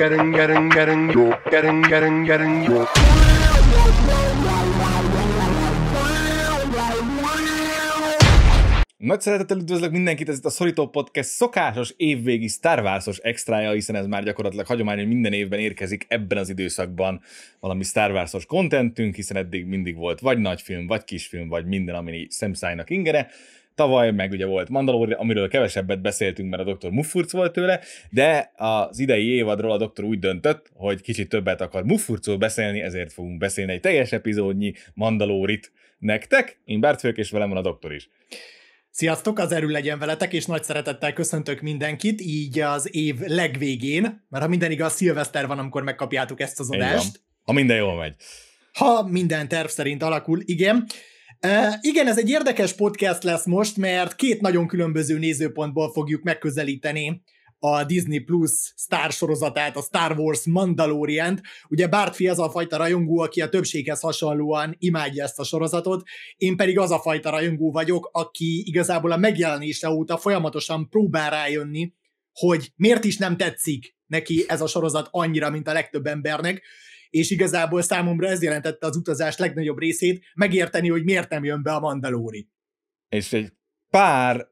getting you getting getting getting you Nagy szeretettel üdvözlök mindenkit, ez itt a Szorító Podcast szokásos évvégi Star Wars-os extrája, hiszen ez már gyakorlatilag hagyomány, hogy minden évben érkezik ebben az időszakban valami Star Wars-os kontentünk, hiszen eddig mindig volt vagy nagy film, vagy kisfilm, vagy minden, ami szemszájnak ingere. Tavaly meg ugye volt Mandalorian, amiről kevesebbet beszéltünk, mert a doktor Muffurc volt tőle, de az idei évadról a doktor úgy döntött, hogy kicsit többet akar Muffurcról beszélni, ezért fogunk beszélni egy teljes epizódnyi mandalorit nektek. Én Fők, és velem van a doktor is. Sziasztok, az erő legyen veletek, és nagy szeretettel köszöntök mindenkit, így az év legvégén, mert ha minden igaz, szilveszter van, amikor megkapjátok ezt az adást. Ha minden jól megy. Ha minden terv szerint alakul, igen igen, ez egy érdekes podcast lesz most, mert két nagyon különböző nézőpontból fogjuk megközelíteni a Disney Plus Star sorozatát, a Star Wars Mandalorian-t. Ugye Bartfi az a fajta rajongó, aki a többséghez hasonlóan imádja ezt a sorozatot, én pedig az a fajta rajongó vagyok, aki igazából a megjelenése óta folyamatosan próbál rájönni, hogy miért is nem tetszik neki ez a sorozat annyira, mint a legtöbb embernek, és igazából számomra ez jelentette az utazás legnagyobb részét, megérteni, hogy miért nem jön be a Mandalóri. És egy pár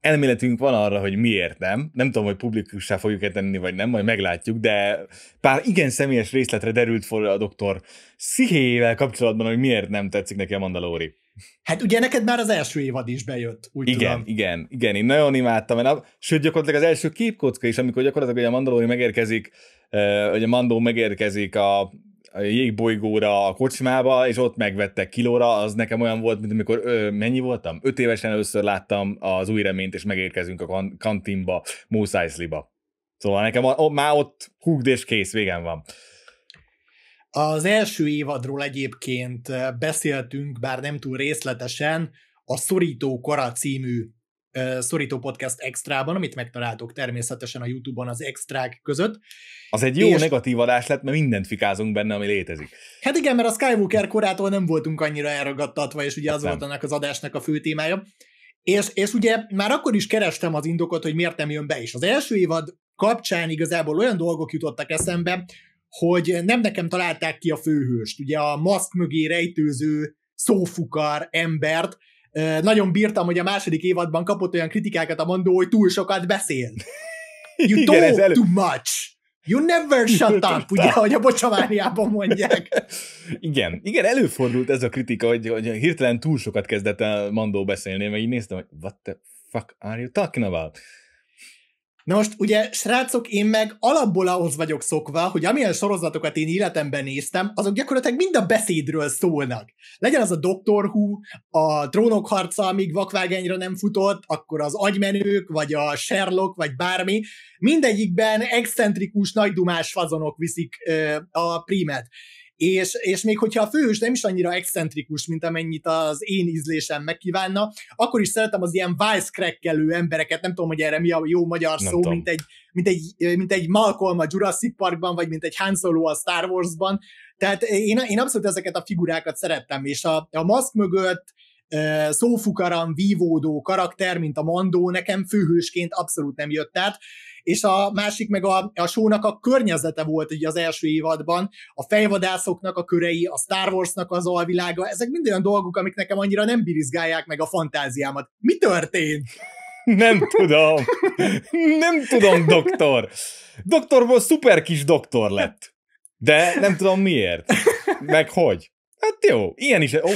elméletünk van arra, hogy miért nem. Nem tudom, hogy publikussá fogjuk-e tenni, vagy nem, majd meglátjuk, de pár igen személyes részletre derült fel a doktor Szihével kapcsolatban, hogy miért nem tetszik neki a Mandalóri. Hát ugye neked már az első évad is bejött, úgy igen, tudom. Igen, igen, én nagyon imádtam. Mert a, sőt, gyakorlatilag az első képkocka is, amikor gyakorlatilag a Mandalori megérkezik ugye Mandó megérkezik a a jégbolygóra, a kocsmába, és ott megvettek kilóra, az nekem olyan volt, mint amikor ö, mennyi voltam? Öt évesen először láttam az új reményt, és megérkezünk a kan- kantinba, Mószájszliba. Szóval nekem a, o, már ott húgd és kész, végem van. Az első évadról egyébként beszéltünk, bár nem túl részletesen, a Szorító Kora című Szorító Podcast extrában, amit megtaláltok természetesen a YouTube-on az extrák között. Az egy jó és... negatív adás lett, mert mindent fikázunk benne, ami létezik. Hát igen, mert a Skywalker korától nem voltunk annyira elragadtatva, és ugye hát az nem. volt annak az adásnak a fő témája. És, és ugye már akkor is kerestem az indokot, hogy miért nem jön be is. Az első évad kapcsán igazából olyan dolgok jutottak eszembe, hogy nem nekem találták ki a főhőst, ugye a maszk mögé rejtőző szófukar embert, nagyon bírtam, hogy a második évadban kapott olyan kritikákat a mondó, hogy túl sokat beszél. You Igen, talk elő... too much. You never shut up, ugye, ahogy a bocsamániában mondják. Igen, igen, előfordult ez a kritika, hogy, hogy hirtelen túl sokat kezdett el Mandó beszélni, meg így néztem, hogy what the fuck are you talking about? Na most ugye, srácok, én meg alapból ahhoz vagyok szokva, hogy amilyen sorozatokat én életemben néztem, azok gyakorlatilag mind a beszédről szólnak. Legyen az a Doctor Who, a Trónok harca, amíg vakvágányra nem futott, akkor az agymenők, vagy a Sherlock, vagy bármi, mindegyikben excentrikus, nagydumás fazonok viszik ö, a primet és, és még hogyha a főhős nem is annyira excentrikus, mint amennyit az én ízlésem megkívánna, akkor is szeretem az ilyen wisecrackelő embereket, nem tudom, hogy erre mi a jó magyar nem szó, tudom. mint egy, mint, egy, mint egy Malcolm a Jurassic Parkban, vagy mint egy Han Solo a Star Warsban, tehát én, én abszolút ezeket a figurákat szerettem, és a, a maszk mögött szófukaran vívódó karakter, mint a Mandó, nekem főhősként abszolút nem jött át, és a másik meg a, a sónak a környezete volt ugye az első évadban, a fejvadászoknak a körei, a Star Warsnak az alvilága, ezek mind olyan dolgok, amik nekem annyira nem birizgálják meg a fantáziámat. Mi történt? Nem tudom. Nem tudom, doktor. Doktorból szuper kis doktor lett. De nem tudom miért. Meg hogy. Hát jó, ilyen is. Ó,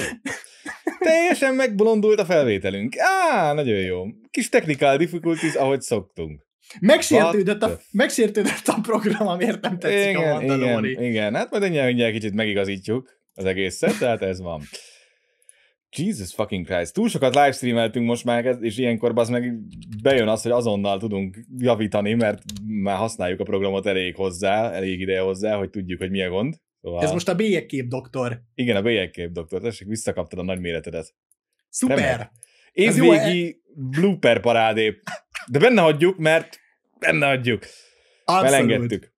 teljesen megbolondult a felvételünk. Á, nagyon jó. Kis technical difficulties, ahogy szoktunk. Megsértődött a, megsértődött a program, amiért nem tetszik igen, a Igen, igen, hát majd ennyi, ennyi, kicsit megigazítjuk az egészet, tehát ez van. Jesus fucking Christ, túl sokat livestreameltünk most már, és ilyenkor az meg bejön az, hogy azonnal tudunk javítani, mert már használjuk a programot elég hozzá, elég ideje hozzá, hogy tudjuk, hogy mi a gond. Szóval... Ez most a bélyegkép doktor. Igen, a bélyegkép doktor, tessék, visszakaptad a nagy méretedet. Szuper! Remek. Évvégi e- blooper parádé. De benne hagyjuk, mert benne hagyjuk. Abszolút. Elengedtük.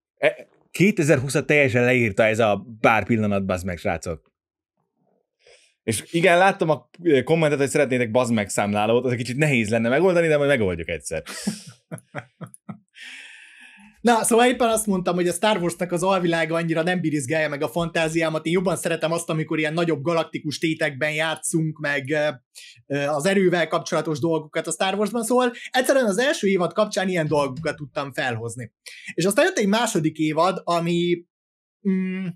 2020 e- teljesen leírta ez a pár pillanat, bazd meg, srácok. És igen, láttam a kommentet, hogy szeretnétek bazd meg számlálót, az egy kicsit nehéz lenne megoldani, de majd megoldjuk egyszer. Na, szóval éppen azt mondtam, hogy a Star Wars-nak az alvilága annyira nem birizgálja meg a fantáziámat, én jobban szeretem azt, amikor ilyen nagyobb galaktikus tétekben játszunk, meg az erővel kapcsolatos dolgokat a Star Wars-ban, szóval egyszerűen az első évad kapcsán ilyen dolgokat tudtam felhozni. És aztán jött egy második évad, ami mm,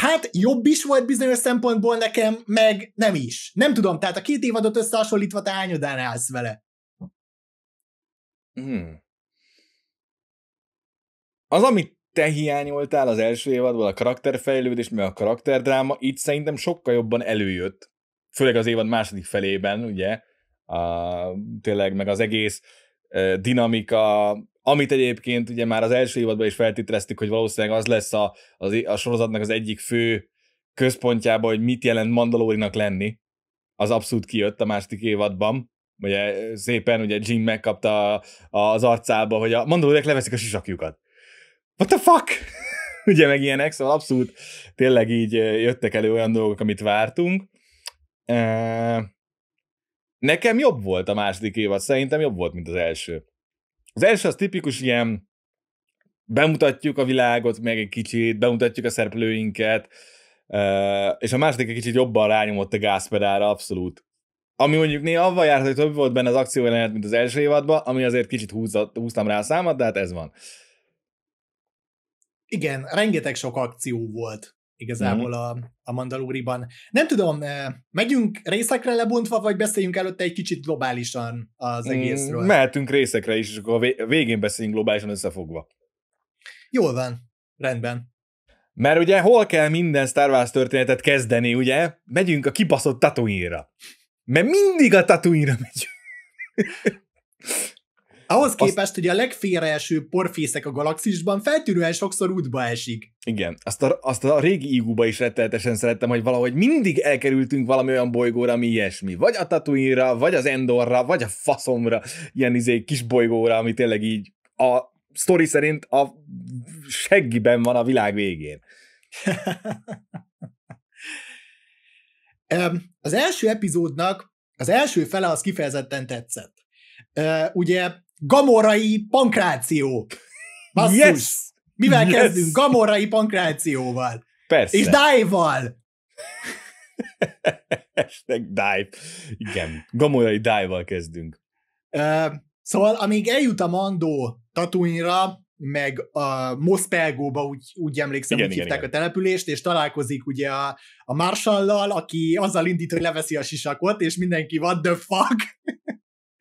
hát jobb is volt bizonyos szempontból nekem, meg nem is. Nem tudom, tehát a két évadot összehasonlítva te hányodán állsz vele? Hmm az, amit te hiányoltál az első évadból, a karakterfejlődés, meg a karakterdráma, itt szerintem sokkal jobban előjött, főleg az évad második felében, ugye, a, tényleg meg az egész e, dinamika, amit egyébként ugye már az első évadban is feltételeztük, hogy valószínűleg az lesz a, az, a sorozatnak az egyik fő központjában, hogy mit jelent Mandalorinak lenni, az abszolút kijött a második évadban. Ugye szépen ugye Jim megkapta az arcába, hogy a Mandalorinak leveszik a sisakjukat what the fuck? Ugye meg ilyenek, szóval abszolút tényleg így jöttek elő olyan dolgok, amit vártunk. Nekem jobb volt a második évad, szerintem jobb volt, mint az első. Az első az tipikus ilyen bemutatjuk a világot meg egy kicsit, bemutatjuk a szereplőinket, és a második egy kicsit jobban rányomott a gázpedára, abszolút. Ami mondjuk néha avval járt, hogy több volt benne az akció mint az első évadban, ami azért kicsit húzott, húztam rá a számat, de hát ez van. Uh, igen, rengeteg sok akció volt igazából mm-hmm. a, a Mandaloriban. Nem tudom, eh, megyünk részekre lebontva, vagy beszéljünk előtte egy kicsit globálisan az mm, egészről? Mm, mehetünk részekre is, és akkor a végén beszéljünk globálisan összefogva. Jól van, rendben. Mert ugye hol kell minden Star Wars történetet kezdeni, ugye? Megyünk a kibaszott tatooine Mert mindig a tatooine megyünk. Ahhoz képest, azt... hogy a legfélreeső porfészek a galaxisban feltűnően sokszor útba esik. Igen, azt a, azt a régi ígúba is retteltesen szerettem, hogy valahogy mindig elkerültünk valami olyan bolygóra, ami ilyesmi. Vagy a Tatooine-ra, vagy az Endorra, vagy a faszomra, ilyen izé kis bolygóra, ami tényleg így a sztori szerint a seggiben van a világ végén. az első epizódnak az első fele az kifejezetten tetszett. Ugye gamorai pankráció. Basszus. Yes! Mivel yes. kezdünk? Gamorai pankrációval. Persze. És dive-val. Hashtag dive. Igen, gamorai dive-val kezdünk. Uh, szóval, amíg eljut a Mandó Tatúnyra, meg a Moszpelgóba, úgy, úgy emlékszem, igen, úgy igen, hívták igen. a települést, és találkozik ugye a, a Marshallal, aki azzal indít, hogy leveszi a sisakot, és mindenki what the fuck?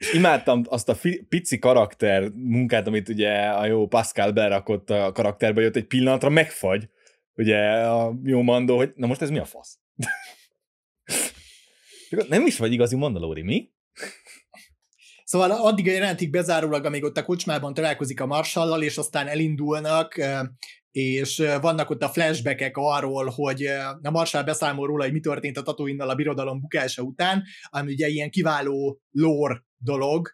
És imádtam azt a fi- pici karakter munkát, amit ugye a jó Pascal berakott a karakterbe, ott egy pillanatra megfagy, ugye a jó mandó, hogy na most ez mi a fasz? nem is vagy igazi mandalóri, mi? Szóval addig a jelentik bezárólag, amíg ott a kocsmában találkozik a marsallal, és aztán elindulnak, és vannak ott a flashbackek arról, hogy a marsall beszámol róla, hogy mi történt a tatooine a birodalom bukása után, ami ugye ilyen kiváló lore dolog,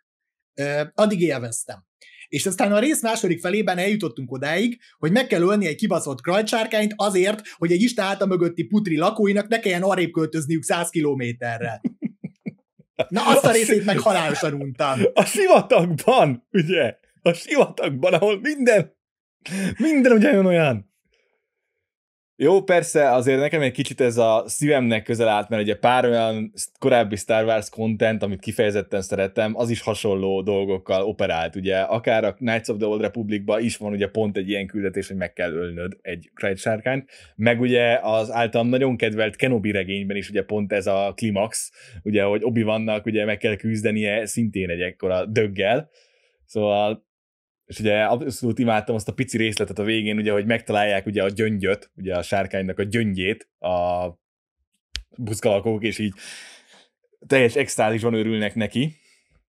addig élveztem. És aztán a rész második felében eljutottunk odáig, hogy meg kell ölni egy kibaszott krajcsárkányt azért, hogy egy Isten által mögötti putri lakóinak ne kelljen arrébb költözniük száz kilométerre. Na azt a, részét meg halálosan untam. A sivatagban, ugye? A sivatagban, ahol minden, minden ugyanolyan olyan. Jó, persze, azért nekem egy kicsit ez a szívemnek közel állt, mert ugye pár olyan korábbi Star Wars content, amit kifejezetten szeretem, az is hasonló dolgokkal operált, ugye akár a Knights of the Old Republic-ba is van ugye pont egy ilyen küldetés, hogy meg kell ölnöd egy sárkányt, meg ugye az általam nagyon kedvelt Kenobi regényben is ugye pont ez a klimax, ugye, hogy obi vannak ugye meg kell küzdenie szintén egy ekkora döggel, szóval és ugye abszolút imádtam azt a pici részletet a végén, ugye, hogy megtalálják ugye a gyöngyöt, ugye a sárkánynak a gyöngyét, a buszkalakók, és így teljes extázisban örülnek neki.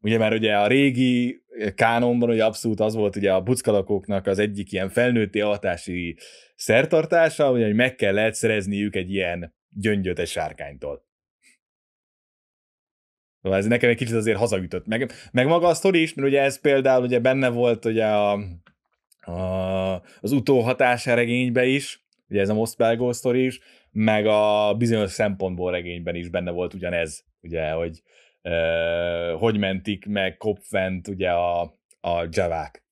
Ugye már ugye a régi kánonban ugye abszolút az volt ugye a buckalakóknak az egyik ilyen felnőtti avatási szertartása, ugye, hogy meg kellett szerezniük egy ilyen gyöngyöt egy sárkánytól. Szóval ez nekem egy kicsit azért hazaütött. Meg, meg maga a sztori is, mert ugye ez például ugye benne volt ugye a, a, az utóhatása regénybe is, ugye ez a Most Belgo sztori is, meg a bizonyos szempontból regényben is benne volt ugyanez, ugye, hogy e, hogy mentik meg Kopfent ugye a, a dzsavák.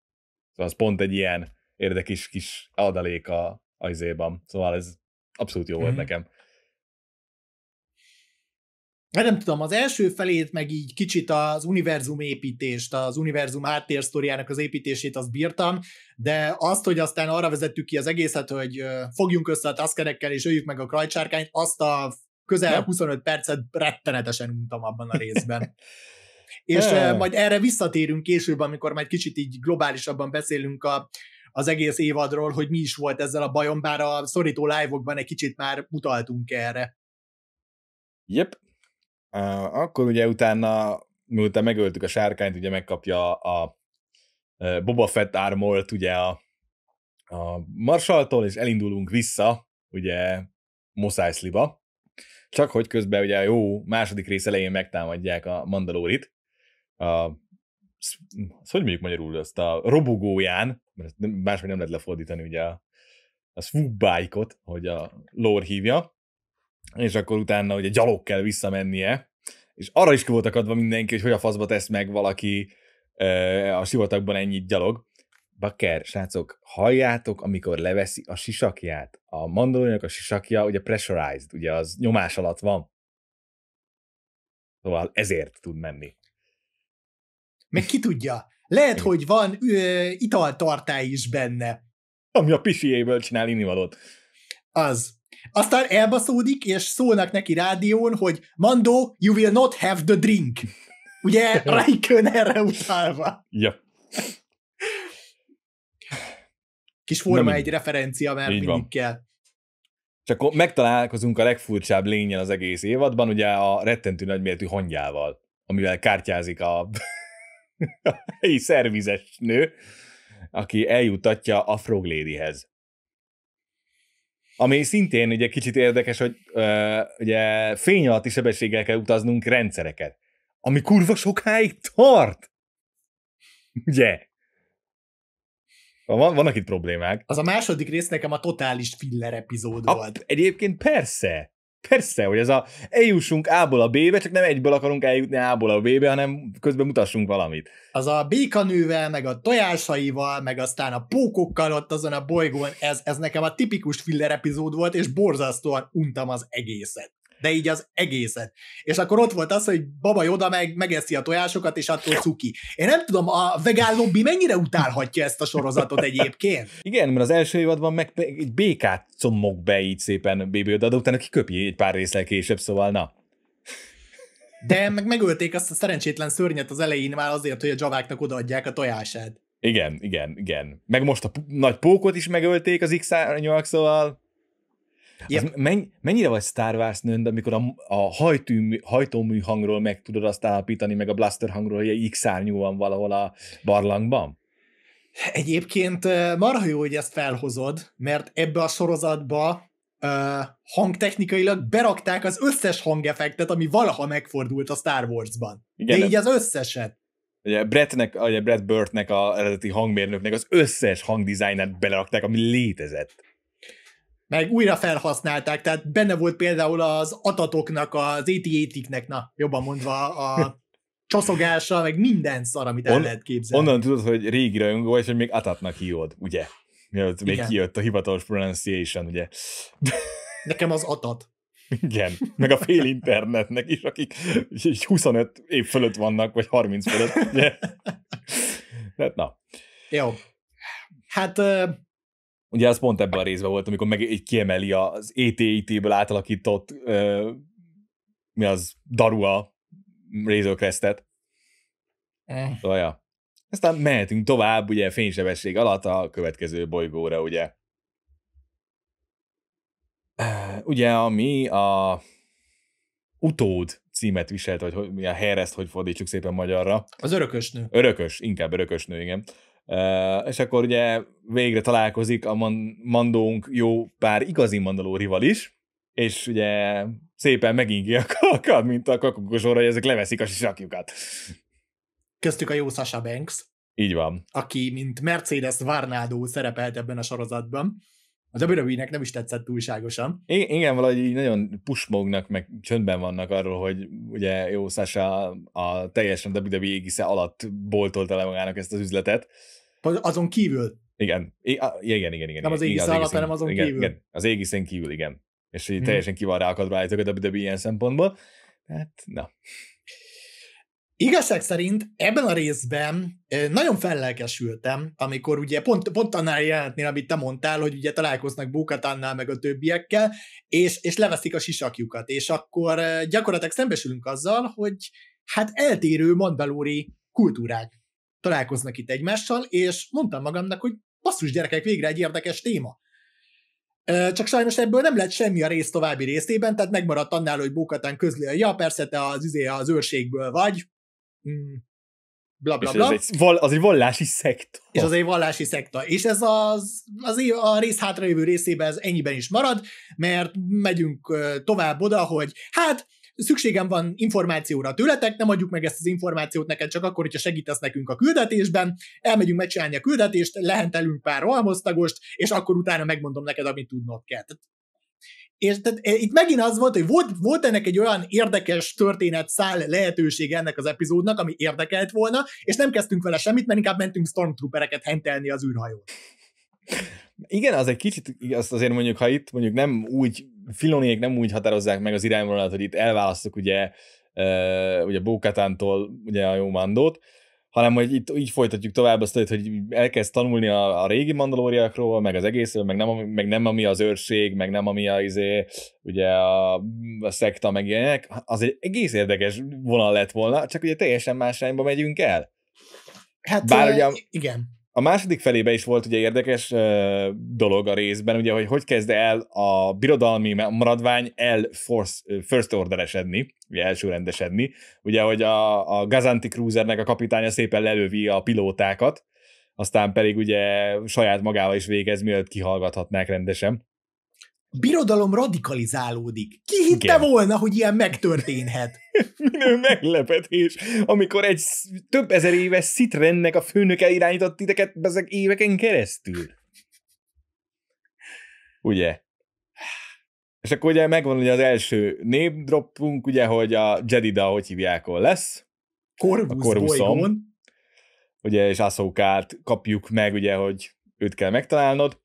Szóval az pont egy ilyen érdekes kis adalék a, a izében. Szóval ez abszolút jó mm-hmm. volt mhm. nekem. Hát nem tudom, az első felét meg így kicsit az univerzum építést, az univerzum háttérsztoriának az építését azt bírtam, de azt, hogy aztán arra vezettük ki az egészet, hogy fogjunk össze a taszkerekkel és öljük meg a krajcsárkányt, azt a közel 25 percet rettenetesen untam abban a részben. és majd erre visszatérünk később, amikor majd kicsit így globálisabban beszélünk a, az egész évadról, hogy mi is volt ezzel a bajom, bár a szorító live-okban egy kicsit már utaltunk erre. Jep, akkor ugye utána, miután megöltük a sárkányt, ugye megkapja a Boba Fett ármolt ugye a, a Marsaltól, és elindulunk vissza, ugye Mos Eisley-ba. Csak hogy közben ugye a jó második rész elején megtámadják a mandalorit. a az, hogy mondjuk magyarul ezt a robogóján, mert máshogy nem lehet lefordítani ugye a, a swoop hogy a lore hívja, és akkor utána ugye gyalog kell visszamennie, és arra is ki voltak adva mindenki, hogy hogy a faszba tesz meg valaki a sivatagban ennyit gyalog. Bakker, srácok, halljátok, amikor leveszi a sisakját. A mandolónak a sisakja ugye pressurized, ugye az nyomás alatt van. Szóval ezért tud menni. Meg ki tudja, lehet, hogy van ö, italtartály is benne. Ami a pisiéből csinál innivalót. Az. Aztán elbaszódik, és szólnak neki rádión, hogy Mando, you will not have the drink. Ugye Raikön erre utálva. Ja. Kis forma egy referencia, mert mindig van. kell. És akkor megtalálkozunk a legfurcsább lényen az egész évadban, ugye a rettentő nagyméretű hangyával, amivel kártyázik a helyi szervizes nő, aki eljutatja a Frog ami szintén ugye kicsit érdekes, hogy ö, ugye fény alatti sebességgel kell utaznunk rendszereket, ami kurva sokáig tart. Ugye? Van, vannak itt problémák. Az a második rész nekem a totális filler epizód a, volt. Egyébként persze. Persze, hogy ez a eljussunk A-ból a B-be, csak nem egyből akarunk eljutni A-ból a B-be, hanem közben mutassunk valamit. Az a békanővel, meg a tojásaival, meg aztán a pókokkal ott azon a bolygón, ez, ez nekem a tipikus filler epizód volt, és borzasztóan untam az egészet de így az egészet. És akkor ott volt az, hogy Baba Joda meg, megeszi a tojásokat, és attól cuki. Én nem tudom, a vegán lobby mennyire utálhatja ezt a sorozatot egyébként? Igen, mert az első évadban meg egy békát commog be így szépen Baby Yoda, de utána kiköpi egy pár részlel később, szóval na. De meg megölték azt a szerencsétlen szörnyet az elején már azért, hogy a javáknak odaadják a tojását. Igen, igen, igen. Meg most a p- nagy pókot is megölték az x szóval Yep. menny, mennyire vagy Star Wars nőnd, amikor a, a hajtőmű, hajtómű hangról meg tudod azt állapítani, meg a blaster hangról, hogy egy X-árnyú van valahol a barlangban? Egyébként marha jó, hogy ezt felhozod, mert ebbe a sorozatba uh, hangtechnikailag berakták az összes hangeffektet, ami valaha megfordult a Star Wars-ban. Igen, De így az összeset. Ugye Brettnek, ugye Brett Burtnek, a eredeti hangmérnöknek az összes hangdizájnát belerakták, ami létezett meg újra felhasználták, tehát benne volt például az atatoknak, az at nek na, jobban mondva, a csaszogása, meg minden szar, amit el On, lehet képzelni. Onnan tudod, hogy régi rajongó, és hogy még atatnak hívod, ugye? Mielőtt még Igen. kijött a hivatalos pronunciation, ugye? Nekem az atat. Igen, meg a fél internetnek is, akik 25 év fölött vannak, vagy 30 fölött, ugye? Hát na. Jó. Hát Ugye az pont ebben a részben volt, amikor meg egy kiemeli az ETIT-ből átalakított ö, mi az Darua Razor Crestet. Eh. Szóval, ja. Aztán mehetünk tovább, ugye fénysebesség alatt a következő bolygóra, ugye. Ugye, ami a utód címet viselt, vagy hogy, a hereszt, hogy fordítsuk szépen magyarra. Az örökösnő. Örökös, inkább örökösnő, igen. Uh, és akkor ugye végre találkozik a man- mandónk jó pár igazi mandalórival is, és ugye szépen megingi a kalkad, mint a kakukosóra, hogy ezek leveszik a sisakjukat. Köztük a jó Sasha Banks. Így van. Aki, mint Mercedes Varnádó szerepelt ebben a sorozatban. A WWE-nek nem is tetszett túlságosan. Igen, igen valahogy így nagyon pusmognak, meg csöndben vannak arról, hogy ugye jó, Sasha a teljesen WWE égisze alatt boltolta le magának ezt az üzletet. Azon kívül? Igen, I- a, igen, igen, igen. Nem az égisze alatt, hanem azon igen, kívül. Igen, az égiszen kívül, igen. És így hmm. teljesen ki van ráakadva állítok a WWE ilyen szempontból. Hát, na. Igazság szerint ebben a részben nagyon fellelkesültem, amikor ugye pont, pont annál jelentnél, amit te mondtál, hogy ugye találkoznak Bukatánnál meg a többiekkel, és, és leveszik a sisakjukat, és akkor gyakorlatilag szembesülünk azzal, hogy hát eltérő mandalóri kultúrák találkoznak itt egymással, és mondtam magamnak, hogy basszus gyerekek, végre egy érdekes téma. Csak sajnos ebből nem lett semmi a rész további részében, tehát megmaradt annál, hogy Bókatán közli, hogy ja, persze te az, izé, az őrségből vagy, Mm. bla, bla, bla. Ez egy, az egy vallási szekta. És az egy vallási szekta. És ez az, az a rész hátralévő részében ez ennyiben is marad, mert megyünk tovább oda, hogy hát szükségem van információra tőletek, nem adjuk meg ezt az információt neked csak akkor, hogyha segítesz nekünk a küldetésben, elmegyünk megcsinálni a küldetést, lehentelünk pár halmoztagost, és akkor utána megmondom neked, amit tudnod kell. Tehát és tehát e, itt megint az volt, hogy volt, volt ennek egy olyan érdekes történetszál lehetőség ennek az epizódnak, ami érdekelt volna, és nem kezdtünk vele semmit, mert inkább mentünk stormtroopereket hentelni az űrhajón. Igen, az egy kicsit, azt azért mondjuk, ha itt mondjuk nem úgy, Filoniék nem úgy határozzák meg az irányvonalat, hogy itt elválasztjuk ugye, ugye Bókatántól ugye a jó mandót, hanem hogy itt így folytatjuk tovább azt, hogy elkezd tanulni a, a régi mandalóriakról, meg az egész, meg nem, meg nem ami az őrség, meg nem ami a, izé, ugye a, a szekta, meg ilyenek, az egy egész érdekes vonal lett volna, csak ugye teljesen más irányba megyünk el. Hát Bár e, ugye, igen. A második felébe is volt ugye érdekes uh, dolog a részben, ugye, hogy hogy kezd el a birodalmi maradvány el force, first orderesedni, ugye elsőrendesedni, ugye, hogy a, a Gazanti Cruisernek a kapitánya szépen lelövi a pilótákat, aztán pedig ugye saját magával is végez, mielőtt kihallgathatnák rendesen birodalom radikalizálódik. Ki hitte Igen. volna, hogy ilyen megtörténhet? Minő meglepetés, amikor egy több ezer éves szitrennek a főnöke irányított titeket ezek éveken keresztül. Ugye? És akkor ugye megvan ugye az első népdroppunk, ugye, hogy a Jedida, hogy hívják, hol lesz. Korvusz a Ugye, és Ashokát kapjuk meg, ugye, hogy őt kell megtalálnod.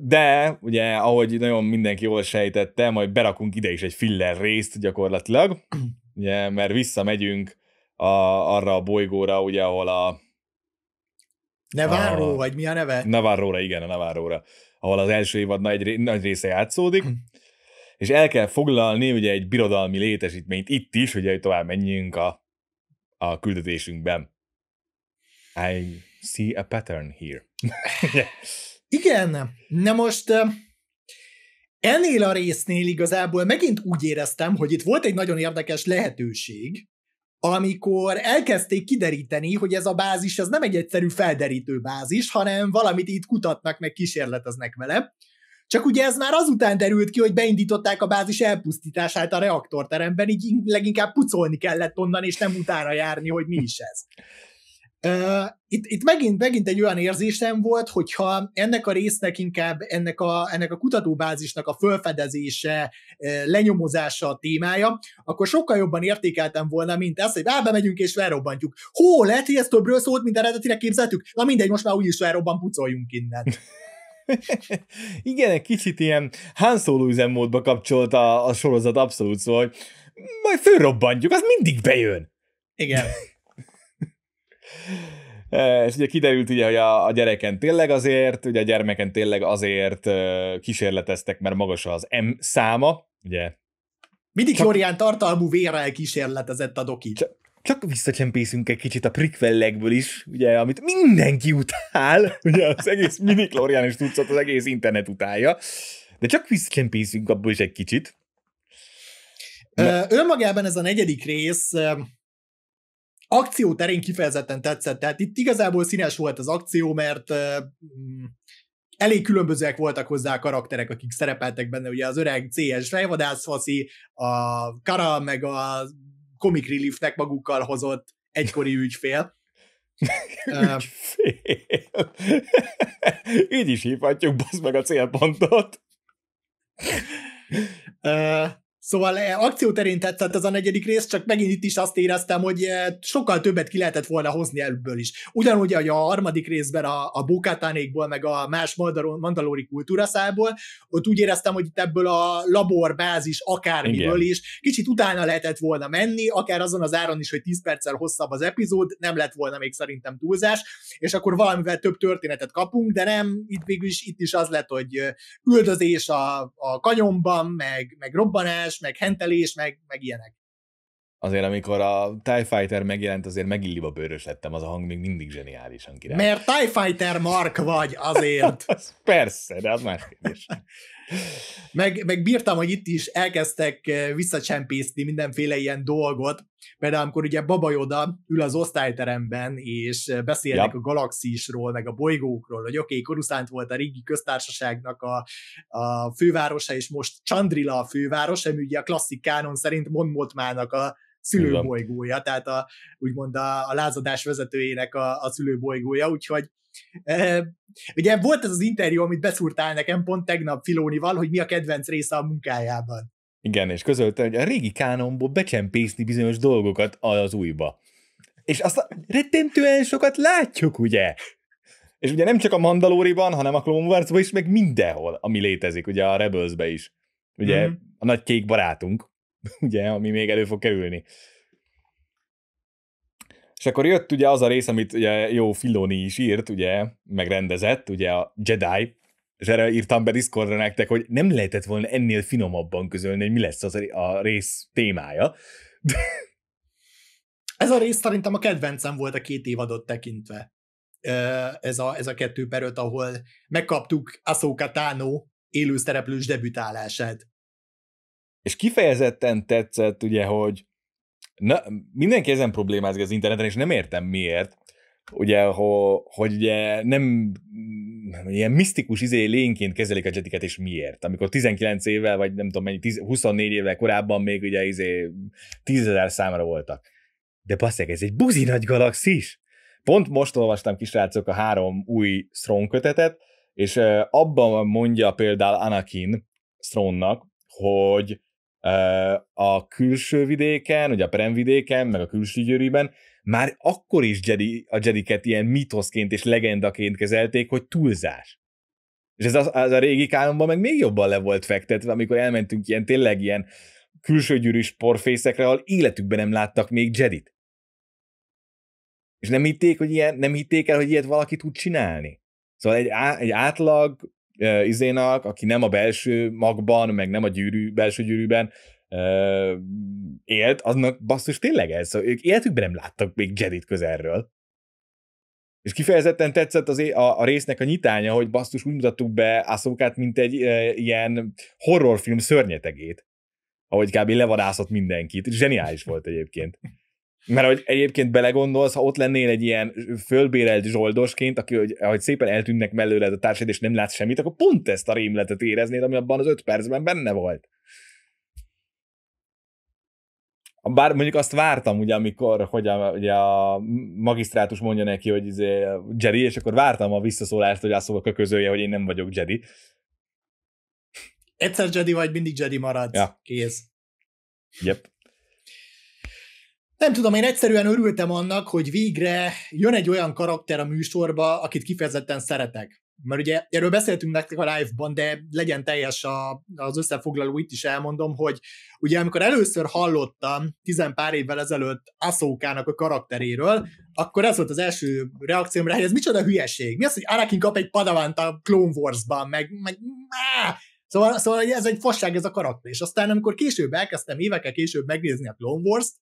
De ugye, ahogy nagyon mindenki jól sejtette, majd berakunk ide is egy filler részt gyakorlatilag, ugye, mert visszamegyünk a, arra a bolygóra, ugye, ahol a... Navarro, a, vagy mi a neve? navarro igen, a navarro ahol az első évad nagy, nagy része játszódik, hmm. és el kell foglalni ugye egy birodalmi létesítményt itt is, ugye, tovább menjünk a, a küldetésünkben. I see a pattern here. Igen, na most ennél a résznél igazából megint úgy éreztem, hogy itt volt egy nagyon érdekes lehetőség, amikor elkezdték kideríteni, hogy ez a bázis ez nem egy egyszerű felderítő bázis, hanem valamit itt kutatnak, meg kísérleteznek vele. Csak ugye ez már azután derült ki, hogy beindították a bázis elpusztítását a reaktorteremben, így leginkább pucolni kellett onnan, és nem utána járni, hogy mi is ez. Itt, itt megint, megint egy olyan érzésem volt, hogyha ennek a résznek inkább ennek a, ennek a kutatóbázisnak a felfedezése lenyomozása a témája, akkor sokkal jobban értékeltem volna, mint ezt, hogy á, bemegyünk és felrobbantjuk. Hó, lehet, hogy ez többről szólt, mint eredetileg képzeltük? Na mindegy, most már úgyis felrobban pucoljunk innen. Igen, egy kicsit ilyen Han Solo üzemmódba kapcsolt a, a sorozat abszolút, szóval majd fölrobbantjuk, az mindig bejön. Igen. Eh, és ugye kiderült ugye, hogy a, a gyereken tényleg azért, ugye a gyermeken tényleg azért eh, kísérleteztek, mert magas az M száma, ugye mindig csak... Florian tartalmú vérrel kísérletezett a doki. Csak, csak visszacsempészünk egy kicsit a prikvellekből is, ugye, amit mindenki utál, ugye az egész miniklorian is tudsz, az egész internet utálja, de csak visszacsempészünk abból is egy kicsit. Mert... Önmagában ez a negyedik rész akció terén kifejezetten tetszett, tehát itt igazából színes volt az akció, mert mm, elég különbözőek voltak hozzá a karakterek, akik szerepeltek benne, ugye az öreg CS faszi, a Kara, meg a Comic Reliefnek magukkal hozott egykori ügyfél. ügyfél. Így is hívhatjuk, basz meg a célpontot. Szóval eh, akcióterén tetszett ez a negyedik rész, csak megint itt is azt éreztem, hogy eh, sokkal többet ki lehetett volna hozni ebből is. Ugyanúgy, ahogy a harmadik részben a, a Bukátánékból, meg a más mandalóri kultúraszából, ott úgy éreztem, hogy itt ebből a laborbázis akármiből Igen. is kicsit utána lehetett volna menni, akár azon az áron is, hogy 10 perccel hosszabb az epizód, nem lett volna még szerintem túlzás, és akkor valamivel több történetet kapunk, de nem, itt végül is itt is az lett, hogy eh, üldözés a, a kanyomban, meg, meg robbanás, meg hentelés, meg, meg ilyenek. Azért, amikor a TIE Fighter megjelent, azért megilliba a bőrös lettem, az a hang még mindig zseniálisan király. Mert TIE Fighter Mark vagy, azért. persze, de az más kérdés. Meg, meg bírtam, hogy itt is elkezdtek eh, visszacsempészni mindenféle ilyen dolgot, például amikor ugye Baba Yoda ül az osztályteremben, és eh, beszélnek yep. Ja. a galaxisról, meg a bolygókról, hogy oké, okay, Koruszánt volt a régi köztársaságnak a, a fővárosa, és most Chandrila a főváros, ami ugye a klasszik kánon szerint Mon Mothmának a szülőbolygója, tehát a, úgymond a, a lázadás vezetőjének a, a szülőbolygója, úgyhogy Ugye volt ez az interjú, amit beszúrtál nekem pont tegnap Filónival, hogy mi a kedvenc része a munkájában. Igen, és közölte, hogy a régi kánonból becsempészni bizonyos dolgokat az újba. És azt rettentően sokat látjuk, ugye? És ugye nem csak a Mandalóriban, hanem a Clone wars is, meg mindenhol, ami létezik, ugye a rebels is. Ugye mm-hmm. a nagy kék barátunk, ugye, ami még elő fog kerülni. És akkor jött ugye az a rész, amit ugye jó Filoni is írt, ugye, megrendezett, ugye a Jedi, és erre írtam be Discordra nektek, hogy nem lehetett volna ennél finomabban közölni, hogy mi lesz az a rész témája. ez a rész szerintem a kedvencem volt a két évadot tekintve. Ez a, ez a kettő peröt, ahol megkaptuk Ahsoka Tano élőszereplős debütálását. És kifejezetten tetszett ugye, hogy Na, mindenki ezen problémázik az interneten, és nem értem miért, ugye, ho, hogy ugye nem ilyen misztikus izé lényként kezelik a jetiket, és miért? Amikor 19 évvel, vagy nem tudom mennyi, 24 évvel korábban még ugye izé 10 számra voltak. De passzeg, ez egy buzi nagy galaxis. Pont most olvastam kisrácok a három új Strong kötetet, és abban mondja például Anakin Stronnak, hogy a külső vidéken, ugye a Premvidéken, meg a külső győriben, már akkor is Jedi, a Jediket ilyen mitoszként és legendaként kezelték, hogy túlzás. És ez az, az a régi kánonban meg még jobban le volt fektetve, amikor elmentünk ilyen tényleg ilyen külső gyűrűs porfészekre, ahol életükben nem láttak még Jedit. És nem hitték, hogy ilyen, nem hitték el, hogy ilyet valaki tud csinálni. Szóval egy, á, egy átlag izénak, aki nem a belső magban, meg nem a gyűrű, belső gyűrűben uh, élt, aznak basszus tényleg ez. Szóval ők életükben nem láttak még Jedit közelről. És kifejezetten tetszett az, é- a, a résznek a nyitánya, hogy basszus úgy mutattuk be Asszókát, mint egy e, ilyen horrorfilm szörnyetegét, ahogy kb. levadászott mindenkit. Zseniális volt egyébként. Mert hogy egyébként belegondolsz, ha ott lennél egy ilyen fölbérelt zsoldosként, aki, hogy, ahogy szépen eltűnnek mellőled a társad, és nem látsz semmit, akkor pont ezt a rémletet éreznéd, ami abban az öt percben benne volt. Bár mondjuk azt vártam, ugye, amikor hogy a, ugye a magisztrátus mondja neki, hogy izé, Jedi, és akkor vártam a visszaszólást, hogy a köközölje, hogy én nem vagyok Jedi. Egyszer Jedi vagy, mindig Jedi marad. Ja. Kész. Yep. Nem tudom, én egyszerűen örültem annak, hogy végre jön egy olyan karakter a műsorba, akit kifejezetten szeretek. Mert ugye erről beszéltünk nektek a live-ban, de legyen teljes a, az összefoglaló, itt is elmondom, hogy ugye amikor először hallottam tizen pár évvel ezelőtt Aszókának a karakteréről, akkor ez volt az első reakcióm rá, hogy ez micsoda hülyeség. Mi az, hogy Anakin kap egy padavant a Clone Wars-ban, meg, meg Szóval, szóval ez egy fasság ez a karakter. És aztán, amikor később elkezdtem évekkel később megnézni a Clone Wars-t,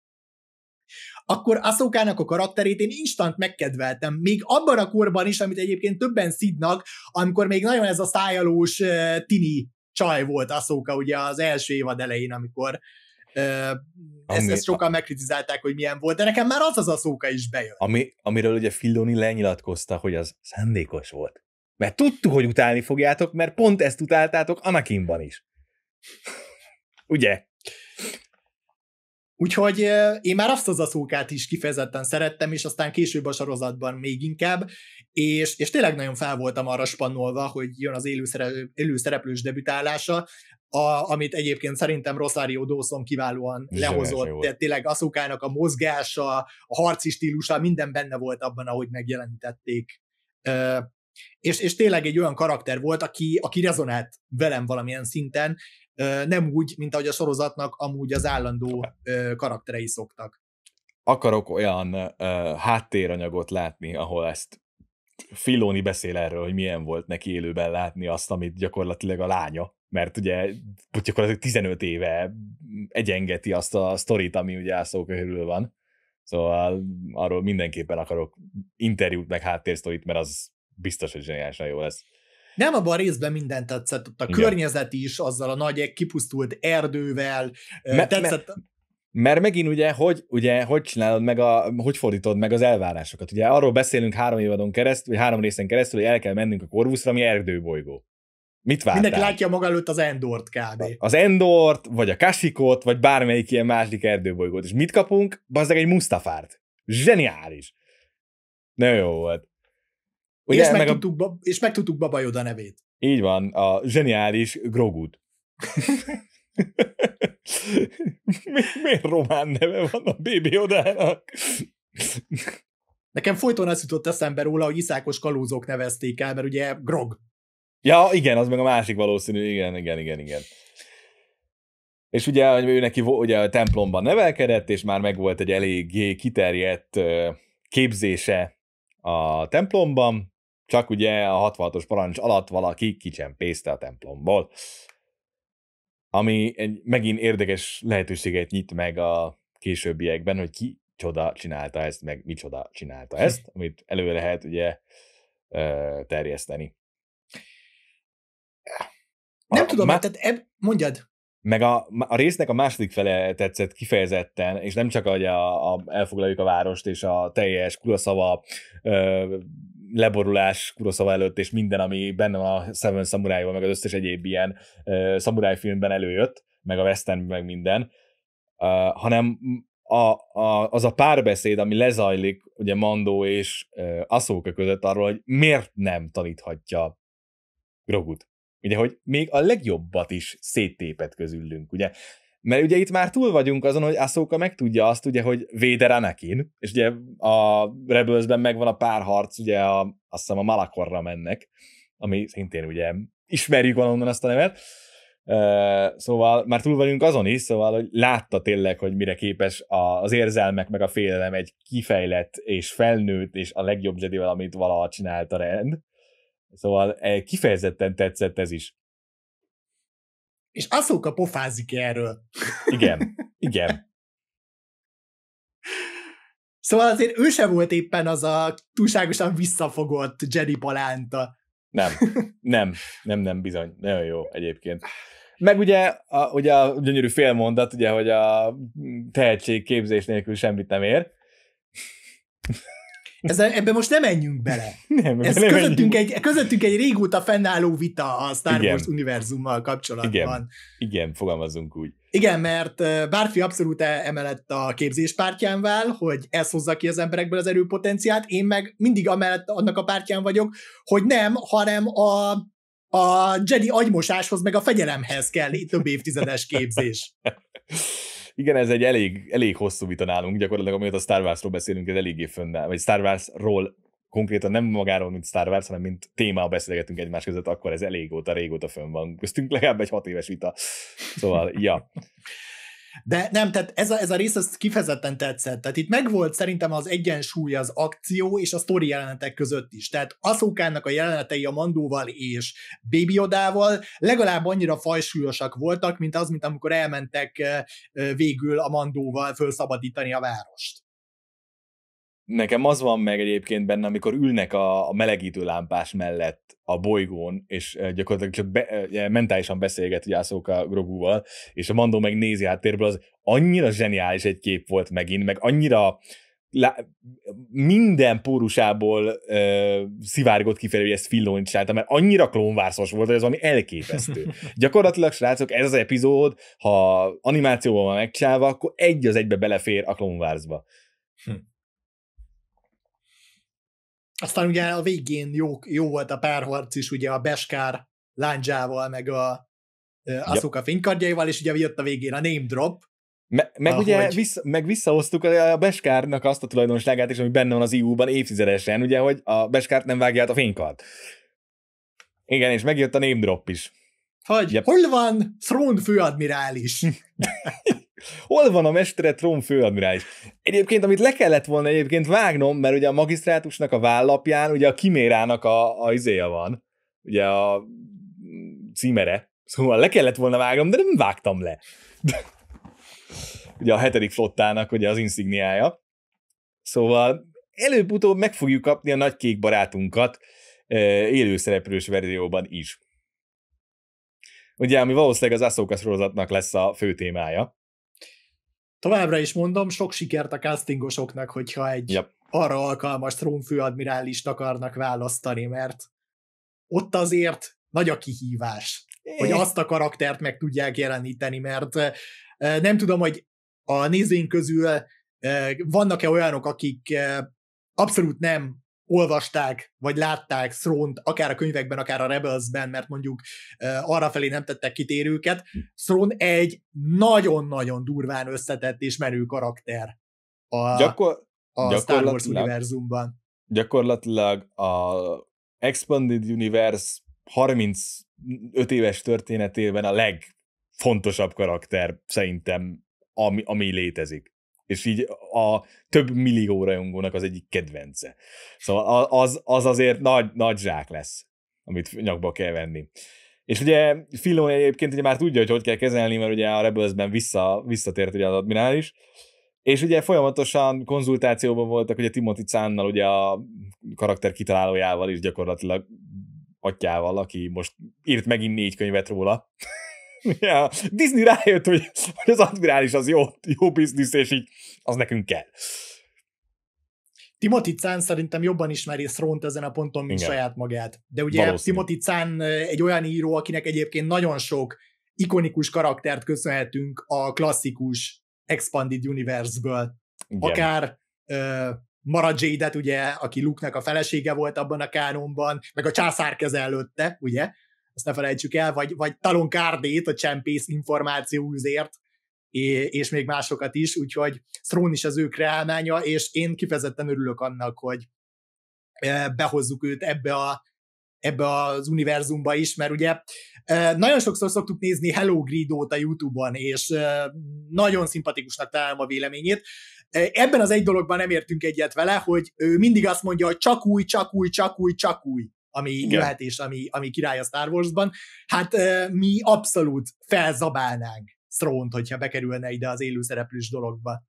akkor Aszókának a karakterét én instant megkedveltem, még abban a korban is, amit egyébként többen szidnak, amikor még nagyon ez a szájalós tini csaj volt Aszóka, ugye az első évad elején, amikor ami, ezt, ezt sokan megkritizálták, hogy milyen volt, de nekem már az az Aszóka is bejött. Ami, amiről ugye Filoni lenyilatkozta, hogy az szándékos volt. Mert tudtuk, hogy utálni fogjátok, mert pont ezt utáltátok Anakinban is. ugye? Úgyhogy én már azt az aszókát is kifejezetten szerettem, és aztán később a sorozatban még inkább, és, és tényleg nagyon fel voltam arra spannolva, hogy jön az élőszereplő, élőszereplős debütálása, a, amit egyébként szerintem Rosario Dawson kiválóan Zsajos, lehozott, jó. tehát tényleg Aszókának a mozgása, a harci stílusa, minden benne volt abban, ahogy megjelenítették. E, és, és tényleg egy olyan karakter volt, aki, aki rezonált velem valamilyen szinten, nem úgy, mint ahogy a sorozatnak amúgy az állandó karakterei szoktak. Akarok olyan uh, háttéranyagot látni, ahol ezt Filoni beszél erről, hogy milyen volt neki élőben látni azt, amit gyakorlatilag a lánya, mert ugye gyakorlatilag 15 éve egyengeti azt a sztorit, ami ugye Ászlóka körül van. Szóval arról mindenképpen akarok interjút meg háttérsztorit, mert az biztos, hogy zseniálisan jó lesz nem abban a részben minden tetszett, ott a Igen. környezet is, azzal a nagy kipusztult erdővel, me, tetszett... Me, mert megint ugye, hogy, ugye, hogy csinálod meg, a, hogy fordítod meg az elvárásokat. Ugye arról beszélünk három évadon keresztül, vagy három részen keresztül, hogy el kell mennünk a Corvusra, ami erdőbolygó. Mit vártál? Mindenki látja maga előtt az Endort kb. Az Endort, vagy a Kasikot, vagy bármelyik ilyen másik erdőbolygót. És mit kapunk? Bazdeg egy Mustafárt. Zseniális. Nagyon jó volt. Ugye, és, meg a... Ba, és megtudtuk Baba Yoda nevét. Így van, a zseniális Grogut. Mi, miért román neve van a bébi odának? Nekem folyton az jutott eszembe róla, hogy iszákos kalózok nevezték el, mert ugye grog. Ja, igen, az meg a másik valószínű, igen, igen, igen, igen. És ugye ő neki ugye a templomban nevelkedett, és már megvolt egy eléggé kiterjedt képzése a templomban, csak ugye a 66-os parancs alatt valaki kicsempészte a templomból. Ami egy, megint érdekes lehetőséget nyit meg a későbbiekben, hogy ki csoda csinálta ezt, meg micsoda csinálta ezt, amit elő lehet ugye terjeszteni. Nem a, tudom, má... Hát, tehát eb... mondjad. Meg a, a résznek a második fele tetszett kifejezetten, és nem csak, hogy a, a, elfoglaljuk a várost, és a teljes kuraszava leborulás Kuroszava előtt, és minden, ami benne a Seven samurai meg az összes egyéb ilyen uh, samurai filmben előjött, meg a western, meg minden, uh, hanem a, a, az a párbeszéd, ami lezajlik ugye Mandó és uh, Aszóka között arról, hogy miért nem taníthatja Grogut. Ugye, hogy még a legjobbat is széttépet közülünk, ugye? Mert ugye itt már túl vagyunk azon, hogy Ahsoka megtudja azt, ugye, hogy Vader Anakin, és ugye a Rebelsben megvan a párharc, ugye a, azt hiszem a Malakorra mennek, ami szintén ugye ismerjük valahonnan azt a nevet, szóval már túl vagyunk azon is, szóval, hogy látta tényleg, hogy mire képes az érzelmek meg a félelem egy kifejlett és felnőtt és a legjobb jedi amit valaha a rend. Szóval eh, kifejezetten tetszett ez is. És Aszóka pofázik erről. Igen, igen. Szóval azért ő sem volt éppen az a túlságosan visszafogott Jenny Palánta. Nem, nem, nem, nem, bizony. Nagyon jó egyébként. Meg ugye a, ugye a gyönyörű félmondat, ugye, hogy a tehetség képzés nélkül semmit nem ér. Ez, ebbe most nem menjünk bele. Nem, Ez nem közöttünk, menjünk. egy, közöttünk egy régóta fennálló vita a Star Igen. Wars univerzummal kapcsolatban. Igen. Igen, fogalmazunk úgy. Igen, mert Bárfi abszolút e- emellett a képzés pártján vál, hogy ez hozza ki az emberekből az erőpotenciát, én meg mindig amellett annak a pártján vagyok, hogy nem, hanem a, a Jedi agymosáshoz, meg a fegyelemhez kell több évtizedes képzés. igen, ez egy elég, elég hosszú vita nálunk, gyakorlatilag amióta a Star Wars-ról beszélünk, ez eléggé fönnáll, vagy Star Wars-ról konkrétan nem magáról, mint Star Wars, hanem mint témával beszélgetünk egymás között, akkor ez elég óta, régóta fönn van. Köztünk legalább egy hat éves vita. Szóval, ja. De nem, tehát ez a, ez a rész ez kifejezetten tetszett. Tehát itt megvolt szerintem az egyensúly az akció és a sztori jelenetek között is. Tehát Aszókának a jelenetei a Mandóval és Baby legalább annyira fajsúlyosak voltak, mint az, mint amikor elmentek eh, eh, végül a Mandóval fölszabadítani a várost. Nekem az van meg egyébként benne, amikor ülnek a, a melegítő lámpás mellett a bolygón, és eh, gyakorlatilag csak be, eh, mentálisan beszélget a Grogúval, és a Mandó meg nézi háttérből, az annyira zseniális egy kép volt megint, meg annyira lá, minden pórusából ö, eh, szivárgott kifelé, hogy ezt Fillon csinálta, mert annyira klónvárszos volt, hogy ez valami elképesztő. Gyakorlatilag, srácok, ez az epizód, ha animációban van megcsinálva, akkor egy az egybe belefér a klónvárzba. Hm. Aztán ugye a végén jó, jó volt a párharc is, ugye a Beskár lándzsával, meg a Asuka yep. fénykardjaival, és ugye jött a végén a name drop. Me- meg ahogy... ugye vissza, meg visszahoztuk a Beskárnak azt a tulajdonságát is, ami benne van az EU-ban évtizedesen, ugye, hogy a Beskárt nem vágja át a fénykard. Igen, és megjött a name drop is. Hogy yep. hol van Throne főadmirális? Hol van a mestere trón főadmirális? Egyébként, amit le kellett volna egyébként vágnom, mert ugye a magisztrátusnak a vállapján ugye a kimérának a, a izéja van, ugye a mm, címere. Szóval le kellett volna vágnom, de nem vágtam le. ugye a hetedik flottának ugye az insigniája. Szóval előbb-utóbb meg fogjuk kapni a nagy kék barátunkat élőszereplős verzióban is. Ugye, ami valószínűleg az Asszókasz lesz a fő témája. Továbbra is mondom, sok sikert a castingosoknak, hogyha egy yep. arra alkalmas trónfőadmirálist akarnak választani, mert ott azért nagy a kihívás, é. hogy azt a karaktert meg tudják jeleníteni, mert nem tudom, hogy a nézőink közül vannak-e olyanok, akik abszolút nem olvasták, vagy látták Szront, akár a könyvekben, akár a Rebelsben, mert mondjuk arra felé nem tettek kitérőket, Szront hm. egy nagyon-nagyon durván összetett és menő karakter a, Gyakor- a Star Wars univerzumban. Gyakorlatilag a Expanded Universe 35 éves történetében a legfontosabb karakter szerintem, ami, ami létezik és így a több millió rajongónak az egyik kedvence. Szóval az, az azért nagy, nagy zsák lesz, amit nyakba kell venni. És ugye Filon egyébként ugye már tudja, hogy hogy kell kezelni, mert ugye a Rebelsben vissza, visszatért ugye az adminális, és ugye folyamatosan konzultációban voltak ugye Timothy Cánnal, ugye a karakter kitalálójával is gyakorlatilag atyával, aki most írt megint négy könyvet róla. Ja, Disney rájött, hogy, hogy az admirális az jó, jó biznisz, és így az nekünk kell. Timothy Cán szerintem jobban ismeri Thront ezen a ponton, mint Igen. saját magát. De ugye Valószínű. Timothy Cán egy olyan író, akinek egyébként nagyon sok ikonikus karaktert köszönhetünk a klasszikus Expanded Universe-ből. Igen. Akár ö, Mara Jade-et, ugye, aki luke nek a felesége volt abban a kánonban, meg a császár kezelőtte, előtte, ugye? azt ne felejtsük el, vagy, vagy Talon Kárdét a csempész információzért, és még másokat is, úgyhogy Strón is az ő kreálmánya, és én kifejezetten örülök annak, hogy e, behozzuk őt ebbe a ebbe az univerzumba is, mert ugye e, nagyon sokszor szoktuk nézni Hello Greedo-t a YouTube-on, és e, nagyon szimpatikusnak találom a véleményét. Ebben az egy dologban nem értünk egyet vele, hogy ő mindig azt mondja, hogy csak új, csak új, csak új, csak új ami Igen. jöhet és ami, ami király a Star Wars-ban. Hát mi abszolút felzabálnánk thrawn t hogyha bekerülne ide az élőszereplős dologba.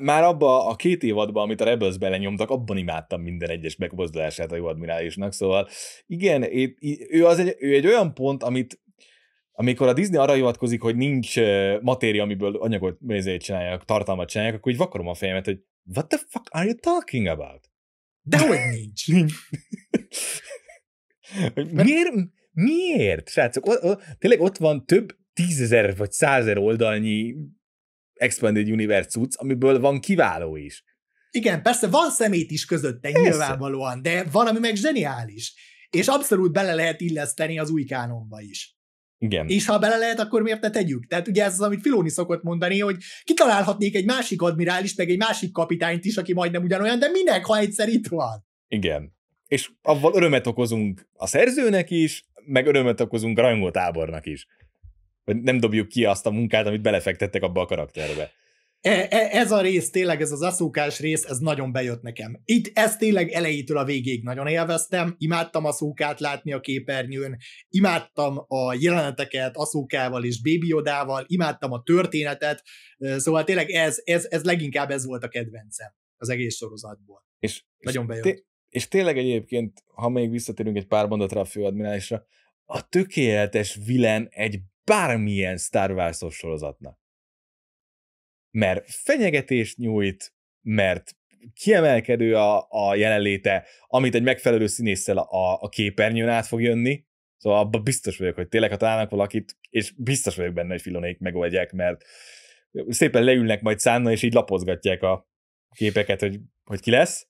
Már abba a két évadban, amit a Rebels belenyomtak, abban imádtam minden egyes megbozdulását a jó admirálisnak, szóval igen, ő, az egy, ő egy olyan pont, amit amikor a Disney arra hivatkozik, hogy nincs matéria, amiből anyagot csinálják, tartalmat csinálják, akkor így vakarom a fejemet, hogy what the fuck are you talking about? hogy nincs. Hogy miért? Miért? Srácok, o, o, tényleg ott van több tízezer vagy százer oldalnyi Expanded Universe cucc, amiből van kiváló is. Igen, persze van szemét is közötte persze. nyilvánvalóan, de van, ami meg zseniális. És abszolút bele lehet illeszteni az új kánonba is. Igen. És ha bele lehet, akkor miért ne tegyük? Tehát ugye ez az, amit Filoni szokott mondani, hogy kitalálhatnék egy másik admirális, meg egy másik kapitányt is, aki majdnem ugyanolyan, de minek, ha egyszer itt van? Igen és avval örömet okozunk a szerzőnek is, meg örömet okozunk a rajongótábornak is. Hogy nem dobjuk ki azt a munkát, amit belefektettek abba a karakterbe. E, e, ez a rész, tényleg ez az aszókás rész, ez nagyon bejött nekem. Itt ezt tényleg elejétől a végéig nagyon élveztem, imádtam aszókát látni a képernyőn, imádtam a jeleneteket aszókával és bébiodával, imádtam a történetet, szóval tényleg ez, ez, ez leginkább ez volt a kedvencem az egész sorozatból. És, nagyon és bejött és tényleg egyébként, ha még visszatérünk egy pár mondatra a főadminálisra, a tökéletes vilen egy bármilyen Star wars sorozatnak. Mert fenyegetést nyújt, mert kiemelkedő a, a jelenléte, amit egy megfelelő színésszel a, a képernyőn át fog jönni, szóval abban biztos vagyok, hogy tényleg, ha találnak valakit, és biztos vagyok benne, hogy filonék megoldják, mert szépen leülnek majd szánna, és így lapozgatják a képeket, hogy, hogy ki lesz,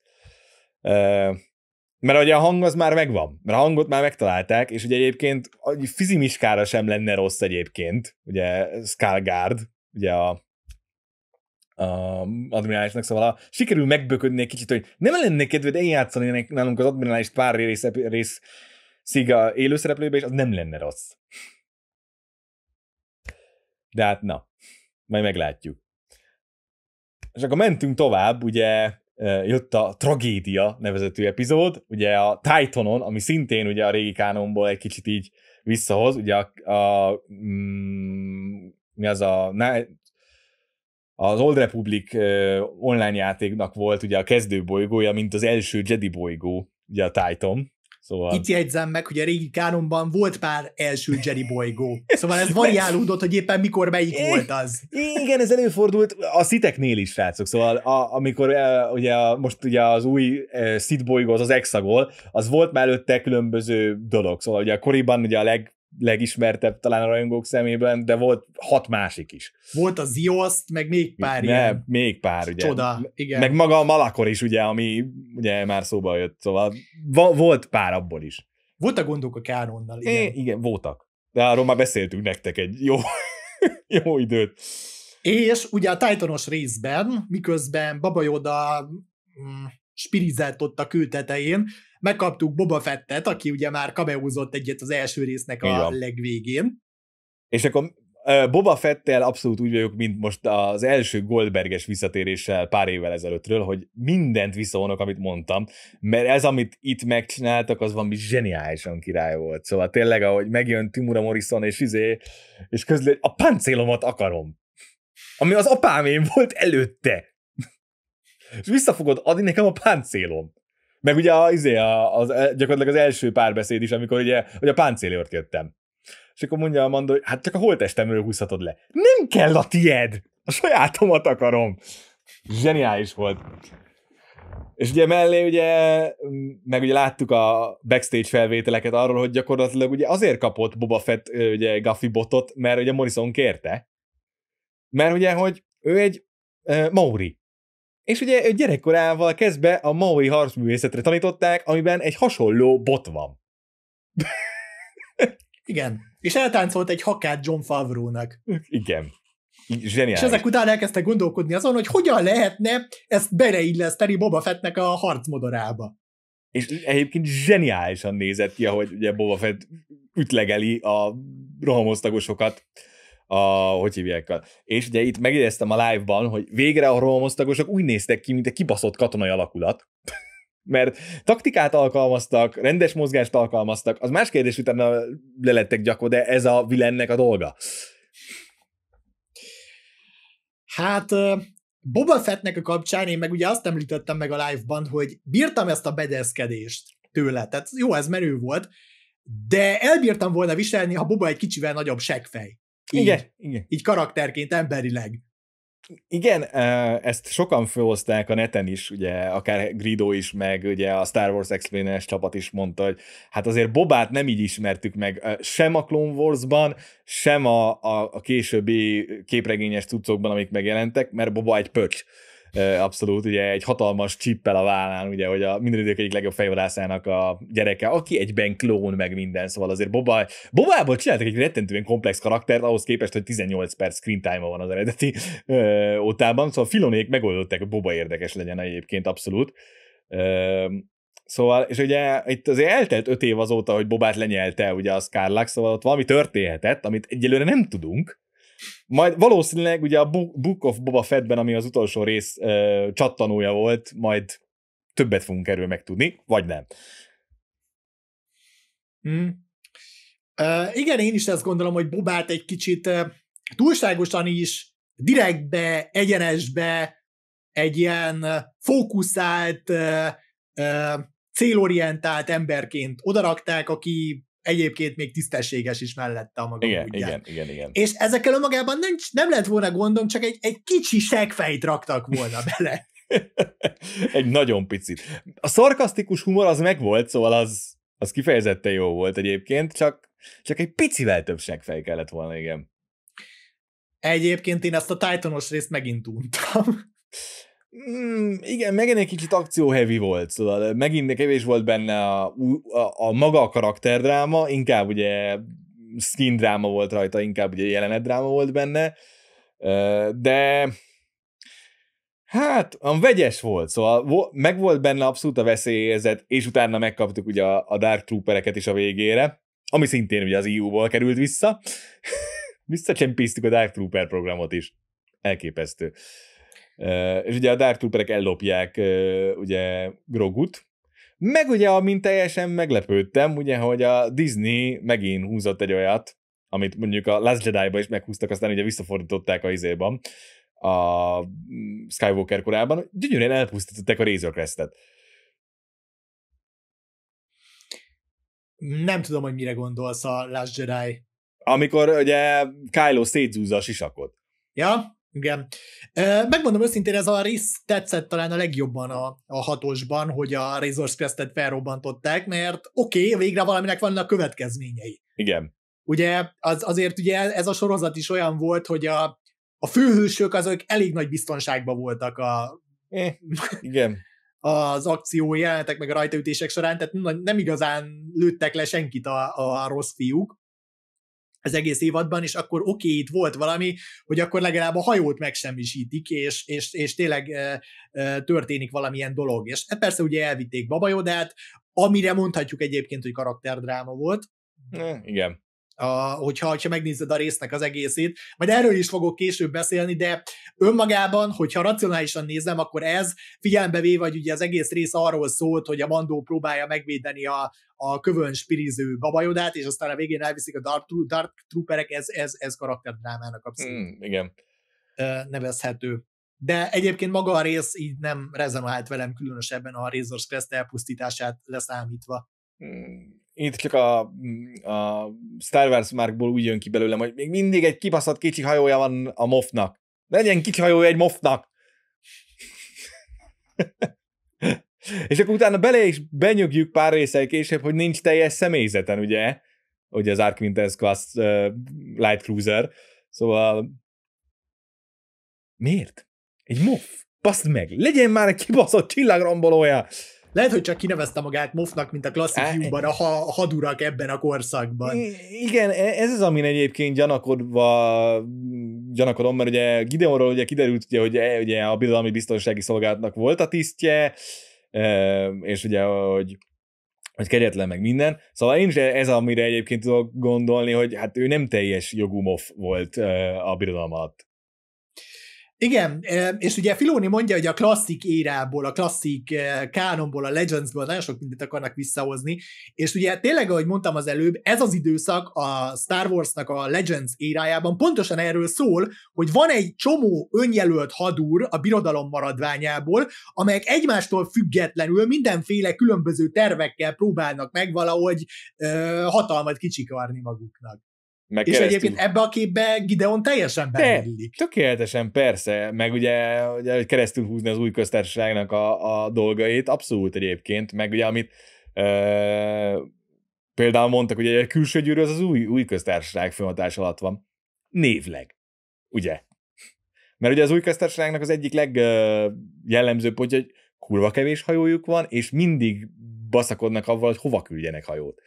mert ugye a hang az már megvan, mert a hangot már megtalálták, és ugye egyébként a fizimiskára sem lenne rossz egyébként, ugye Skalgard, ugye a a admirálisnak, szóval a, sikerül megböködni egy kicsit, hogy nem lenne kedved eljátszani nálunk az admirális pár rész, rész sziga élőszereplőbe, és az nem lenne rossz. De hát na, majd meglátjuk. És akkor mentünk tovább, ugye jött a tragédia nevezetű epizód, ugye a Titanon, ami szintén ugye a régi kánonból egy kicsit így visszahoz, ugye a, a mm, mi az a az Old Republic online játéknak volt ugye a kezdő bolygója, mint az első Jedi bolygó, ugye a Titan, Szóval... Itt jegyzem meg, hogy a régi kánonban volt pár első Jerry bolygó. Szóval ez variálódott, hogy éppen mikor melyik é, volt az. Igen, ez előfordult a sziteknél is, srácok. Szóval a, amikor e, ugye a, most ugye az új e, szit bolygó, az az Exagol, az volt már előtte különböző dolog. Szóval ugye a koriban ugye a leg legismertebb talán a rajongók szemében, de volt hat másik is. Volt az Zioszt, meg még pár ne, ilyen. még pár, ugye. Csoda, igen. Meg maga a Malakor is, ugye, ami ugye már szóba jött, szóval va- volt pár abból is. Voltak gondok a Kánonnal, igen. É, igen, voltak. De arról már beszéltünk nektek egy jó, jó időt. És ugye a Titanos részben, miközben Baba Yoda mm, spirizelt ott a kőtetején, megkaptuk Boba Fettet, aki ugye már kameózott egyet az első résznek Igen. a legvégén. És akkor Boba Fettel abszolút úgy vagyok, mint most az első Goldberges visszatéréssel pár évvel ezelőttről, hogy mindent visszavonok, amit mondtam, mert ez, amit itt megcsináltak, az valami zseniálisan király volt. Szóval tényleg, ahogy megjön Timura Morrison, és izé, és közül a páncélomat akarom. Ami az apámén volt előtte. És vissza fogod adni nekem a páncélom. Meg ugye a, izé, a, az, e, gyakorlatilag az első párbeszéd is, amikor ugye, hogy a páncélért jöttem. És akkor mondja a mandó, hogy hát csak a holtestemről húzhatod le. Nem kell a tied! A sajátomat akarom! Zseniális volt. És ugye mellé ugye, meg ugye láttuk a backstage felvételeket arról, hogy gyakorlatilag ugye azért kapott Boba Fett ugye gaffi botot, mert ugye Morrison kérte. Mert ugye, hogy ő egy uh, Mauri. És ugye ő gyerekkorával kezdve a maui harcművészetre tanították, amiben egy hasonló bot van. Igen. És eltáncolt egy hakát John Favreau-nak. Igen. Zseniális. És ezek után elkezdte gondolkodni azon, hogy hogyan lehetne ezt beleilleszteni Boba Fettnek a harcmodorába. És egyébként zseniálisan nézett ki, ahogy ugye Boba Fett ütlegeli a rohamosztagosokat a, hogy hívják, és ugye itt megjegyeztem a live-ban, hogy végre a rohamosztagosok úgy néztek ki, mint egy kibaszott katonai alakulat, mert taktikát alkalmaztak, rendes mozgást alkalmaztak, az más kérdés, utána lelettek gyakva, de ez a Vilennek a dolga. Hát Boba Fettnek a kapcsán én meg ugye azt említettem meg a live-ban, hogy bírtam ezt a bedeszkedést tőle, tehát jó, ez merő volt, de elbírtam volna viselni, ha Boba egy kicsivel nagyobb segfej. Így, igen, igen. Így karakterként, emberileg. Igen, ezt sokan fölhozták a neten is, ugye, akár Grido is, meg ugye a Star Wars explainers csapat is mondta, hogy hát azért Bobát nem így ismertük meg, sem a Clone Wars-ban, sem a, a, a későbbi képregényes cuccokban, amik megjelentek, mert Boba egy pöcs abszolút, ugye egy hatalmas csippel a vállán, ugye, hogy a minden idők egyik legjobb fejvadászának a gyereke, aki egyben klón meg minden, szóval azért Boba, Bobából csináltak egy rettentően komplex karaktert, ahhoz képest, hogy 18 perc screen time van az eredeti ö, otában, szóval Filonék megoldották, hogy Boba érdekes legyen egyébként abszolút. Ö, Szóval, és ugye itt azért eltelt öt év azóta, hogy Bobát lenyelte ugye a Skarlak, szóval ott valami történhetett, amit egyelőre nem tudunk, majd valószínűleg ugye a Book of Boba Fettben, ami az utolsó rész ö, csattanója volt, majd többet fogunk erről megtudni, vagy nem. Hmm. Uh, igen, én is ezt gondolom, hogy Bobát egy kicsit uh, túlságosan is direktbe, egyenesbe, egy ilyen fókuszált, uh, uh, célorientált emberként odarakták, aki egyébként még tisztességes is mellette a maga igen, igen, igen, igen. És ezekkel önmagában nem, nem lett volna gondom, csak egy, egy kicsi segfejt raktak volna bele. egy nagyon picit. A szarkasztikus humor az megvolt, szóval az, az kifejezetten jó volt egyébként, csak, csak egy picivel több segfej kellett volna, igen. Egyébként én ezt a Titanos részt megint untam. Mm, igen, megint egy kicsit akcióhevi volt, szóval megint kevés volt benne a, a, a maga a karakterdráma, inkább ugye skin dráma volt rajta, inkább ugye jelenet dráma volt benne, de hát, a vegyes volt, szóval meg volt benne abszolút a veszélyérzet, és utána megkaptuk ugye a Dark Troopereket is a végére, ami szintén ugye az EU-ból került vissza, visszacsempésztük a Dark Trooper programot is. Elképesztő. Uh, és ugye a Dark Trooperek ellopják ugye Grogut, meg ugye, amint teljesen meglepődtem, ugye, hogy a Disney megint húzott egy olyat, amit mondjuk a Last jedi is meghúztak, aztán ugye visszafordították a izében, a mm, Skywalker korában, gyönyörűen elpusztították a Razor Crestet. Nem tudom, hogy mire gondolsz a Last Jedi. Amikor ugye Kylo szétzúzza a sisakot. Ja? Igen. Megmondom őszintén, ez a rész tetszett talán a legjobban a, a hatosban, hogy a Razor's Crest-et felrobbantották, mert oké, okay, végre valaminek vannak következményei. Igen. Ugye az, azért ugye ez a sorozat is olyan volt, hogy a, a főhősök azok elég nagy biztonságban voltak a... Eh, igen. az akció jelenetek meg a rajtaütések során, tehát nem igazán lőttek le senkit a, a rossz fiúk az egész évadban, és akkor oké, okay, itt volt valami, hogy akkor legalább a hajót megsemmisítik, és, és, és tényleg e, e, történik valamilyen dolog. És e persze ugye elvitték Babajodát, amire mondhatjuk egyébként, hogy karakterdráma volt. Ne, eh, igen a, hogyha, hogyha megnézed a résznek az egészét. Majd erről is fogok később beszélni, de önmagában, hogyha racionálisan nézem, akkor ez figyelembe véve, hogy ugye az egész rész arról szólt, hogy a Mandó próbálja megvédeni a, a kövön spiriző babajodát, és aztán a végén elviszik a Dark, dark Trooperek, ez, ez, ez karakterdrámának abszolút hmm, igen. nevezhető. De egyébként maga a rész így nem rezonált velem különösebben a Razor's Crest elpusztítását leszámítva. Hmm itt csak a, a Star Wars Markból úgy jön ki belőlem, hogy még mindig egy kibaszott kicsi hajója van a mofnak. Legyen kicsi hajója egy mofnak! És akkor utána bele is benyögjük pár részsel később, hogy nincs teljes személyzeten, ugye? Ugye az Arquintez Class uh, Light Cruiser. Szóval... Miért? Egy mof? Baszd meg! Legyen már egy kibaszott csillagrombolója! Lehet, hogy csak kinevezte magát Moffnak, mint a klasszik a, hadurak ebben a korszakban. Igen, e-, ez az, amin egyébként gyanakodva gyanakodom, mert ugye Gideonról ugye kiderült, ugye, hogy e-, ugye a bizalmi biztonsági szolgálatnak volt a tisztje, e, és ugye, hogy hogy kegyetlen meg minden. Szóval én is ez, amire egyébként tudok gondolni, hogy hát ő nem teljes jogú volt a birodalom alatt. Igen, és ugye Filoni mondja, hogy a klasszik érából, a klasszik kánonból, a Legendsből nagyon sok mindent akarnak visszahozni, és ugye tényleg, ahogy mondtam az előbb, ez az időszak a Star Warsnak a Legends érájában pontosan erről szól, hogy van egy csomó önjelölt hadúr a birodalom maradványából, amelyek egymástól függetlenül mindenféle különböző tervekkel próbálnak meg valahogy ö, hatalmat kicsikarni maguknak. Meg és keresztül... egyébként ebbe a képbe Gideon teljesen beleillik. Tökéletesen, persze, meg ugye, ugye hogy keresztül húzni az új köztársaságnak a, a dolgait, abszolút egyébként, meg ugye amit e, például mondtak, hogy a külső gyűrű az az új, új köztársaság főhatás alatt van. Névleg, ugye? Mert ugye az új köztársaságnak az egyik legjellemzőbb pontja, hogy kurva kevés hajójuk van, és mindig baszakodnak avval, hogy hova küldjenek hajót.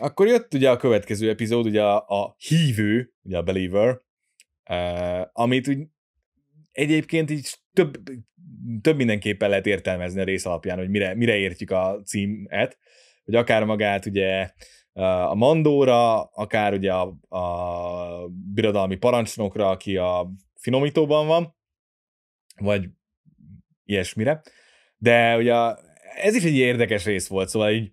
akkor jött ugye a következő epizód, ugye a, a hívő, ugye a Believer, uh, amit úgy egyébként így több, több mindenképpen lehet értelmezni a rész alapján, hogy mire, mire értjük a címet, hogy akár magát ugye a mandóra, akár ugye a, a birodalmi parancsnokra, aki a finomítóban van, vagy ilyesmire. De ugye ez is egy érdekes rész volt, szóval így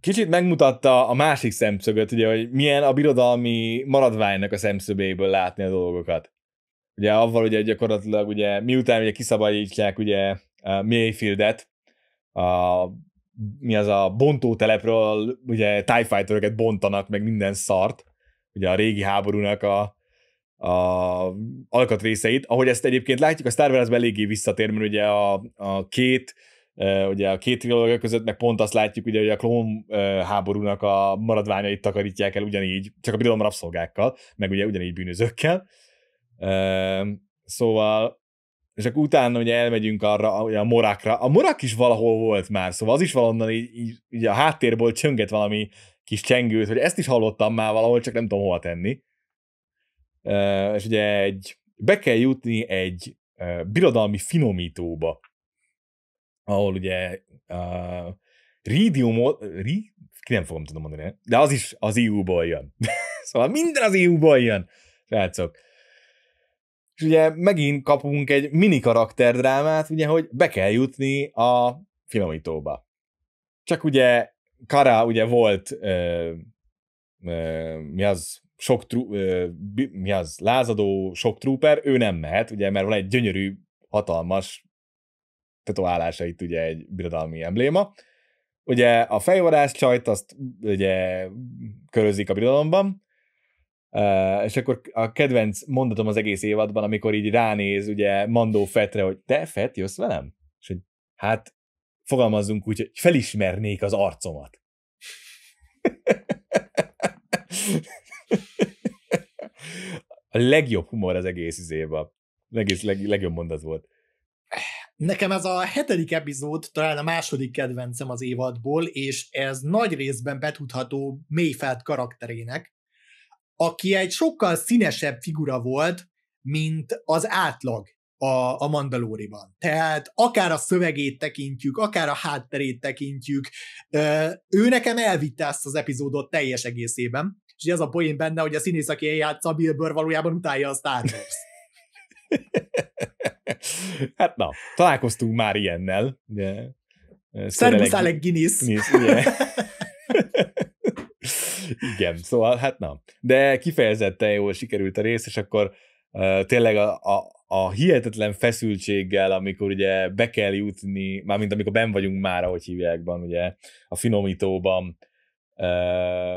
Kicsit megmutatta a másik szemszögöt, ugye, hogy milyen a birodalmi maradványnak a szemszögéből látni a dolgokat. Ugye avval ugye gyakorlatilag ugye miután ugye kiszabadítják ugye Mayfieldet, a, mi az a bontótelepről, ugye TIE Fighteröket bontanak, meg minden szart, ugye a régi háborúnak a, a alkatrészeit, ahogy ezt egyébként látjuk, a Star Wars eléggé visszatér, mert ugye a, a két Eh, ugye a két trilógia között meg pont azt látjuk, ugye, hogy a klón eh, háborúnak a maradványait takarítják el ugyanígy, csak a birodalom rabszolgákkal, meg ugye ugyanígy bűnözőkkel. Eh, szóval, és akkor utána ugye elmegyünk arra, ugye a morákra. A morák is valahol volt már, szóval az is valahonnan így, így, így a háttérből csönget valami kis csengőt, hogy ezt is hallottam már valahol, csak nem tudom hova tenni. És ugye egy, be kell jutni egy birodalmi finomítóba ahol ugye uh, Ridium, ri, ki nem fogom tudom mondani, de az is az EU-ból jön. szóval minden az EU-ból jön, srácok. És ugye megint kapunk egy mini karakterdrámát, ugye, hogy be kell jutni a finomítóba. Csak ugye Kara ugye volt ö, ö, mi az sok trú, ö, mi az lázadó sok trúper, ő nem mehet, ugye, mert van egy gyönyörű, hatalmas tetoválása itt ugye egy birodalmi embléma. Ugye a fejvadász csajt azt ugye körözik a birodalomban, Uh, és akkor a kedvenc mondatom az egész évadban, amikor így ránéz ugye Mandó Fetre, hogy te, Fett, jössz velem? És hogy hát fogalmazzunk úgy, hogy felismernék az arcomat. a legjobb humor az egész izében. legis leg, legjobb mondat volt. Nekem ez a hetedik epizód talán a második kedvencem az évadból, és ez nagy részben betudható Mayfeld karakterének, aki egy sokkal színesebb figura volt, mint az átlag a, a Mandalóriban. Tehát akár a szövegét tekintjük, akár a hátterét tekintjük, ő nekem elvitte ezt az epizódot teljes egészében, és ez a poén benne, hogy a színész, aki eljátsza Bill Burr, valójában utálja a Star Wars. Hát na, találkoztunk már ilyennel. De Szervusz Alec Guinness. Guinness ugye. Igen, szóval hát na. De kifejezetten jól sikerült a rész, és akkor uh, tényleg a, a, a hihetetlen feszültséggel, amikor ugye be kell jutni, mármint amikor ben vagyunk már, ahogy hívjákban, ugye a finomítóban,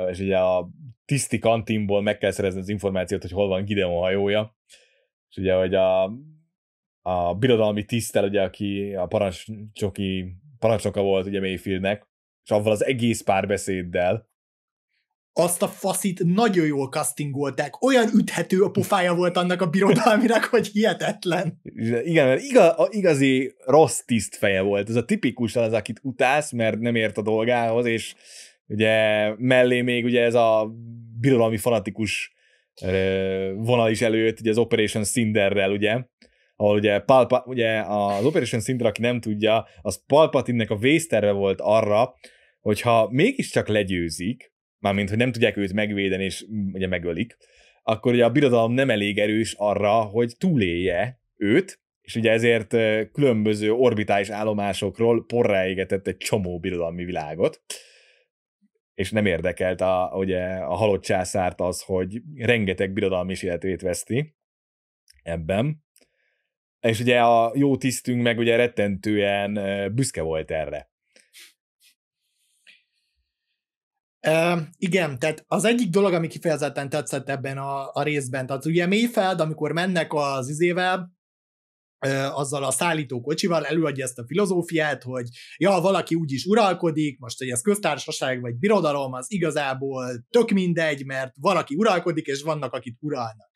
és ugye a tiszti kantinból meg kell szerezni az információt, hogy hol van Gideon hajója, és ugye, hogy a a birodalmi tisztel, ugye, aki a parancsoki parancsoka volt ugye Mayfieldnek, és avval az egész párbeszéddel. Azt a faszit nagyon jól castingolták, olyan üthető a pofája volt annak a birodalminak, hogy hihetetlen. Igen, mert igaz, igazi rossz tiszt feje volt, ez a tipikus az, akit utálsz, mert nem ért a dolgához, és ugye mellé még ugye ez a birodalmi fanatikus vonal is előtt, ugye az Operation Cinderrel, ugye, ahol ugye, Palpa, ugye az Operation szintre, aki nem tudja, az Palpatinnek a vészterve volt arra, hogyha mégiscsak legyőzik, mármint, hogy nem tudják őt megvédeni, és mm, ugye megölik, akkor ugye a birodalom nem elég erős arra, hogy túlélje őt, és ugye ezért különböző orbitális állomásokról porrá égetett egy csomó birodalmi világot, és nem érdekelt a, ugye, a halott császárt az, hogy rengeteg birodalmi életét veszti ebben. És ugye a jó tisztünk meg ugye rettentően büszke volt erre. Uh, igen, tehát az egyik dolog, ami kifejezetten tetszett ebben a, a részben, tehát ugye Mayfeld, amikor mennek az izével, uh, azzal a szállító kocsival előadja ezt a filozófiát, hogy ja, valaki úgy is uralkodik, most, hogy ez köztársaság vagy birodalom, az igazából tök mindegy, mert valaki uralkodik, és vannak, akit uralnak.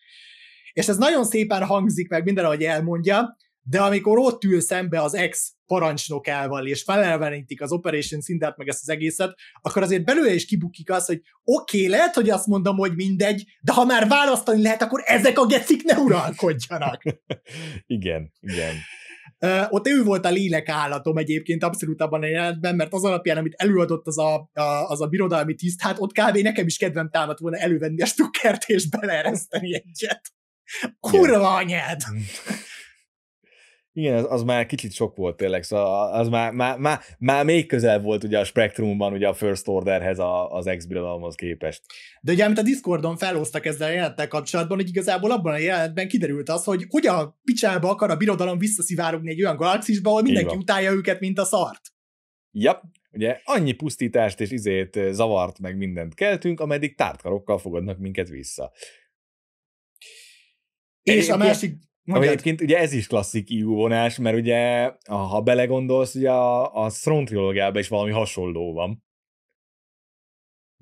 És ez nagyon szépen hangzik meg minden, ahogy elmondja, de amikor ott ül szembe az ex parancsnokával, és felelvenítik az Operation szintet meg ezt az egészet, akkor azért belőle is kibukik az, hogy oké, okay, lehet, hogy azt mondom, hogy mindegy, de ha már választani lehet, akkor ezek a gecik ne uralkodjanak. igen, igen. Uh, ott ő volt a lélek állatom egyébként abszolút abban a jelentben, mert az alapján, amit előadott az a, a, az a birodalmi tiszt, hát ott kb. nekem is kedvem támadt volna elővenni a stukkert és beleereszteni egyet. Kurva anyád! Mm. Igen, az, az már kicsit sok volt tényleg, szóval az már, már, már, már még közel volt ugye a spektrumban ugye a First Orderhez a, az ex birodalomhoz képest. De ugye amit a Discordon felhoztak ezzel a jelenettel kapcsolatban, hogy igazából abban a jelenetben kiderült az, hogy hogy a picsába akar a birodalom visszaszivárogni egy olyan galaxisba, ahol mindenki utálja őket, mint a szart. Yep. ugye annyi pusztítást és izét zavart meg mindent keltünk, ameddig tártkarokkal fogadnak minket vissza. És a másik... Mondjad. Egyébként ugye ez is klasszik IU vonás, mert ugye, ha belegondolsz, ugye a, a Throne trilógiában is valami hasonló van.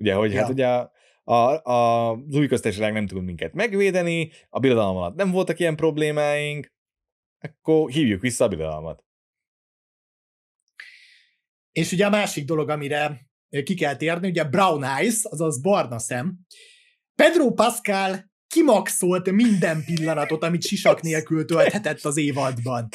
Ugye, hogy hát ja. hát ugye a, a, a, az új köztársaság nem tud minket megvédeni, a birodalom alatt nem voltak ilyen problémáink, akkor hívjuk vissza a birodalmat. És ugye a másik dolog, amire ki kell térni, ugye Brown Eyes, azaz barna szem. Pedro Pascal kimaxolt minden pillanatot, amit sisak nélkül tölthetett az évadban.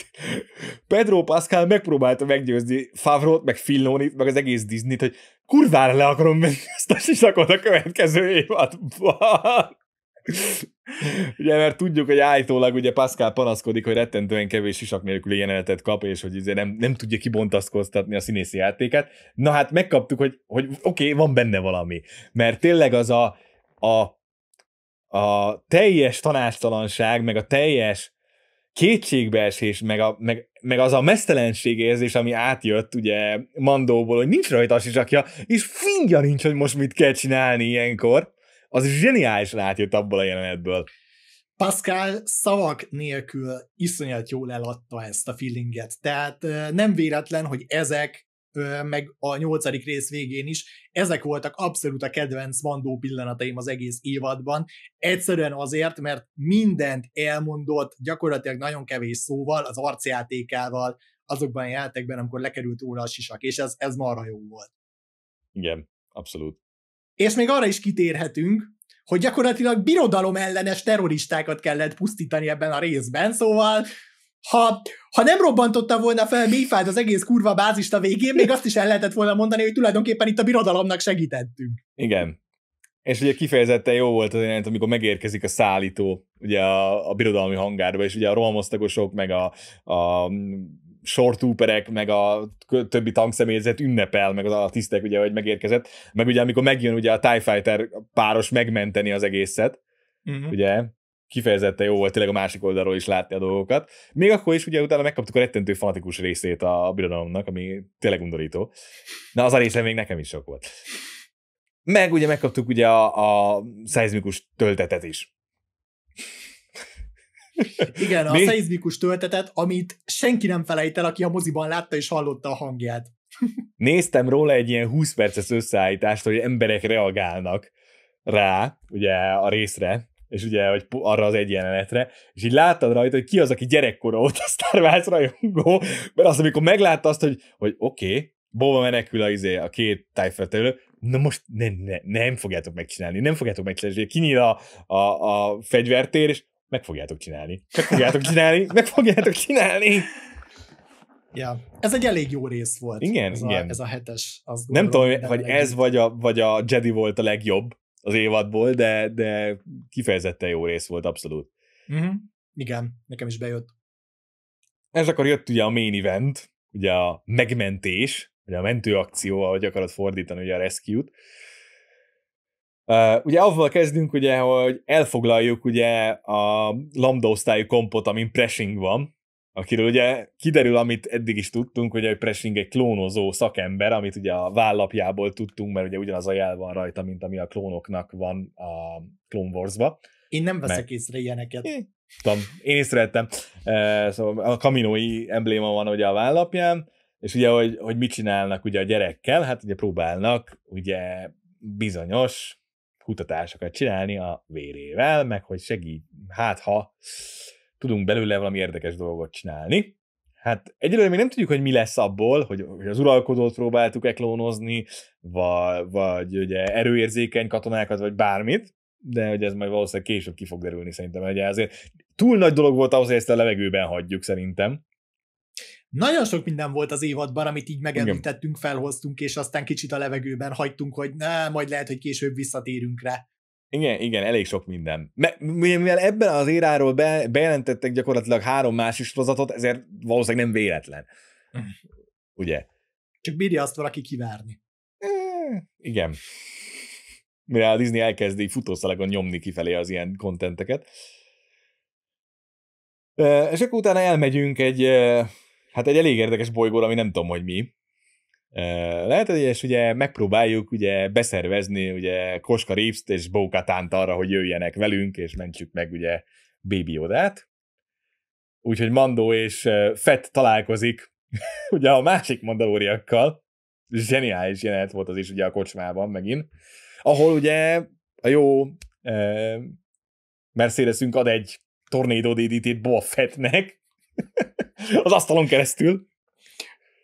Pedro Pascal megpróbálta meggyőzni Favrot, meg Filonit, meg az egész Disney-t, hogy kurvára le akarom menni ezt a sisakot a következő évadban. ugye, mert tudjuk, hogy állítólag ugye Pascal panaszkodik, hogy rettentően kevés sisak nélküli jelenetet kap, és hogy ugye izé nem, nem tudja kibontaszkoztatni a színészi játékát. Na hát megkaptuk, hogy, hogy oké, okay, van benne valami. Mert tényleg az a, a a teljes tanástalanság, meg a teljes kétségbeesés, meg, a, meg, meg az a mesztelenség érzés, ami átjött ugye Mandóból, hogy nincs rajta a sisakja, és fingja nincs, hogy most mit kell csinálni ilyenkor, az zseniálisan átjött abból a jelenetből. Pascal szavak nélkül iszonyat jól eladta ezt a feelinget, tehát nem véletlen, hogy ezek meg a nyolcadik rész végén is. Ezek voltak abszolút a kedvenc mandó pillanataim az egész évadban. Egyszerűen azért, mert mindent elmondott, gyakorlatilag nagyon kevés szóval, az arcjátékával, azokban a játékben, amikor lekerült róla a sisak, és ez, ez marha jó volt. Igen, abszolút. És még arra is kitérhetünk, hogy gyakorlatilag birodalom ellenes terroristákat kellett pusztítani ebben a részben, szóval ha, ha nem robbantotta volna fel Mayfield az egész kurva bázist a végén, még azt is el lehetett volna mondani, hogy tulajdonképpen itt a birodalomnak segítettünk. Igen. És ugye kifejezetten jó volt az jelenet, amikor megérkezik a szállító ugye a, a birodalmi hangárba, és ugye a rohamosztagosok, meg a, a sortúperek, meg a többi tankszemélyzet ünnepel, meg az a tisztek, ugye, hogy megérkezett, meg ugye amikor megjön ugye a TIE Fighter páros megmenteni az egészet, uh-huh. ugye, kifejezetten jó volt tényleg a másik oldalról is látni a dolgokat. Még akkor is ugye utána megkaptuk a rettentő fanatikus részét a birodalomnak, ami tényleg undorító. Na az a része még nekem is sok volt. Meg ugye megkaptuk ugye a, a szeizmikus töltetet is. Igen, a Mi? szeizmikus töltetet, amit senki nem felejt el, aki a moziban látta és hallotta a hangját. Néztem róla egy ilyen 20 perces összeállítást, hogy emberek reagálnak rá, ugye a részre, és ugye hogy arra az egy jelenetre, és így láttad rajta, hogy ki az, aki gyerekkora a Star Wars rajongó, mert az, amikor meglátta azt, hogy, hogy oké, okay, Boba menekül a, izé, a két tájfeltelő, na most ne, ne, nem fogjátok megcsinálni, nem fogjátok megcsinálni, és kinyíl a, a, a fegyvertér, és meg fogjátok csinálni, meg fogjátok csinálni, meg fogjátok csinálni. Ja, ez egy elég jó rész volt. Igen, ez igen. A, ez a hetes. Azt gondolom, nem tudom, hogy ez vagy a, vagy a Jedi volt a legjobb, az évadból, de, de kifejezetten jó rész volt, abszolút. Uh-huh. Igen, nekem is bejött. Ez akkor jött ugye a main event, ugye a megmentés, vagy a mentőakció, ahogy akarod fordítani, ugye a rescue-t. Uh, ugye avval kezdünk, ugye, hogy elfoglaljuk ugye a lambda osztályú kompot, amin pressing van, akiről ugye kiderül, amit eddig is tudtunk, hogy hogy Pressing egy klónozó szakember, amit ugye a vállapjából tudtunk, mert ugye ugyanaz a jel van rajta, mint ami a klónoknak van a Clone Wars-ba. Én nem veszek mert... észre ilyeneket. É, tudom, én észrevettem. E, szóval a kaminói embléma van ugye a vállapján, és ugye, hogy, hogy mit csinálnak ugye a gyerekkel, hát ugye próbálnak ugye bizonyos kutatásokat csinálni a vérével, meg hogy segít, hát ha tudunk belőle valami érdekes dolgot csinálni. Hát egyelőre még nem tudjuk, hogy mi lesz abból, hogy, hogy az uralkodót próbáltuk eklónozni, vagy, vagy ugye erőérzékeny katonákat, vagy bármit, de hogy ez majd valószínűleg később ki fog derülni szerintem, hogy azért túl nagy dolog volt ahhoz, hogy ezt a levegőben hagyjuk szerintem. Nagyon sok minden volt az évadban, amit így megemlítettünk, felhoztunk, és aztán kicsit a levegőben hagytunk, hogy ne, majd lehet, hogy később visszatérünk rá. Igen, igen, elég sok minden. M- mivel ebben az éráról be- bejelentettek gyakorlatilag három másik sorozatot, ezért valószínűleg nem véletlen. Ugye? Csak bírja azt valaki kivárni. É, eh, igen. Mire a Disney elkezdi futószalagon nyomni kifelé az ilyen kontenteket. Eh, és akkor utána elmegyünk egy, eh, hát egy elég érdekes bolygóra, ami nem tudom, hogy mi. Lehet, hogy és ugye megpróbáljuk ugye beszervezni ugye Koska reeves és Bókatánt arra, hogy jöjjenek velünk, és mentsük meg ugye Baby Odát. Úgyhogy Mandó és Fett találkozik ugye a másik mandalóriakkal. Zseniális jelenet volt az is ugye a kocsmában megint, ahol ugye a jó eh, Mercedesünk ad egy tornédó DDT-t Fettnek az asztalon keresztül.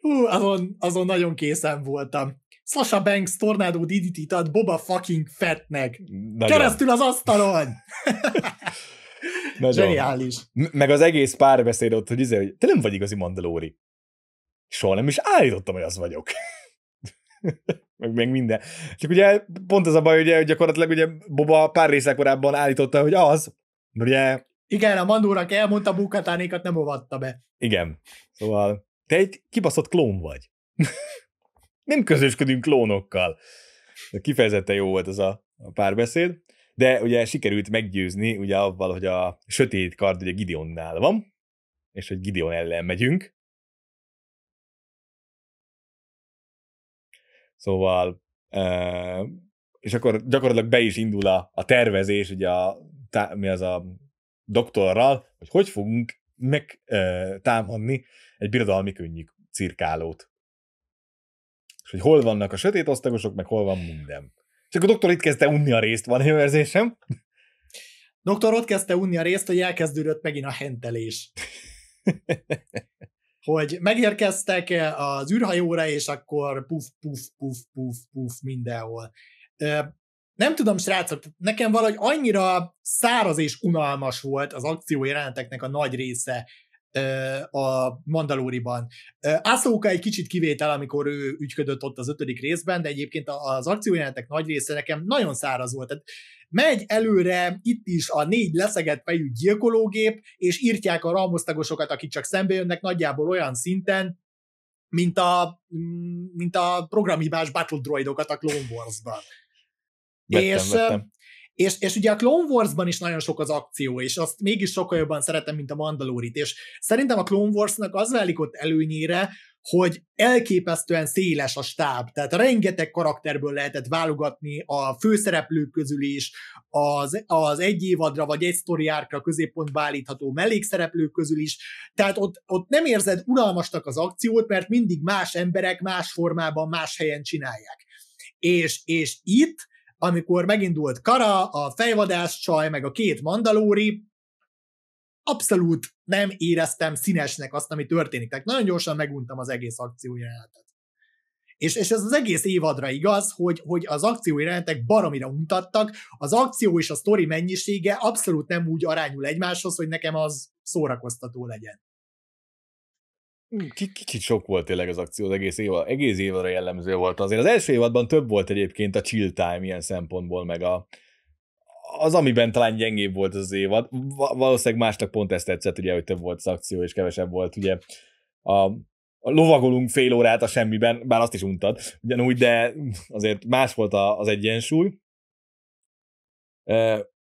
Hú, azon, azon nagyon készen voltam. Sasha Banks tornádó DDT-t ad Boba fucking Fettnek. Nagyon. Keresztül az asztalon! Nagyon. Zseniális. Meg az egész párbeszéd ott, hogy, izé, hogy te nem vagy igazi Mandalóri. Soha nem is állítottam, hogy az vagyok. meg meg minden. Csak ugye pont az a baj, hogy gyakorlatilag ugye Boba pár része korábban állította, hogy az, ugye... Igen, a Mandónak elmondta, Bukatánékat nem ovatta be. Igen. Szóval te egy kibaszott klón vagy. nem közösködünk klónokkal. Kifejezetten jó volt ez a, a párbeszéd, de ugye sikerült meggyőzni ugye avval, hogy a sötét kard ugye Gideonnál van, és hogy Gideon ellen megyünk. Szóval, és akkor gyakorlatilag be is indul a, a tervezés, ugye a, mi az a doktorral, hogy hogy fogunk megtámadni egy birodalmi könnyű cirkálót. És hogy hol vannak a sötét osztagosok, meg hol van minden. És akkor a doktor itt kezdte unni a részt, van jó érzésem? Doktor ott kezdte unni a részt, hogy elkezdődött megint a hentelés. hogy megérkeztek az űrhajóra, és akkor puf, puf, puf, puf, puf mindenhol nem tudom, srácok, nekem valahogy annyira száraz és unalmas volt az akció jeleneteknek a nagy része a Mandalóriban. Ászlóka egy kicsit kivétel, amikor ő ügyködött ott az ötödik részben, de egyébként az jelenetek nagy része nekem nagyon száraz volt. Tehát megy előre itt is a négy leszegett fejű gyilkológép, és írtják a ramosztagosokat, akik csak szembe jönnek nagyjából olyan szinten, mint a, mint a programhibás battle droidokat a Clone Wars-ban. Vettem, és, vettem. És, és ugye a Clone Wars-ban is nagyon sok az akció, és azt mégis sokkal jobban szeretem, mint a Mandalorit, és szerintem a Clone Wars-nak az válik ott előnyére, hogy elképesztően széles a stáb, tehát rengeteg karakterből lehetett válogatni a főszereplők közül is, az, az egy évadra vagy egy sztoriárkra középpontba állítható mellékszereplők közül is, tehát ott, ott nem érzed unalmasnak az akciót, mert mindig más emberek más formában, más helyen csinálják. És, és itt amikor megindult Kara, a fejvadász csaj, meg a két mandalóri, abszolút nem éreztem színesnek azt, ami történik. Tehát nagyon gyorsan meguntam az egész akciójelenetet. És, és ez az egész évadra igaz, hogy, hogy az akciójelenetek baromira untattak, az akció és a sztori mennyisége abszolút nem úgy arányul egymáshoz, hogy nekem az szórakoztató legyen. Hm. K- kicsit sok volt tényleg az akció az egész, évad, egész évadra jellemző volt. Azért az első évadban több volt egyébként a chill time ilyen szempontból, meg a, az, amiben talán gyengébb volt az évad. Valószínűleg másnak pont ezt tetszett, ugye, hogy több volt az akció, és kevesebb volt ugye a, a lovagolunk fél órát a semmiben, bár azt is untad, ugyanúgy, de azért más volt a, az egyensúly.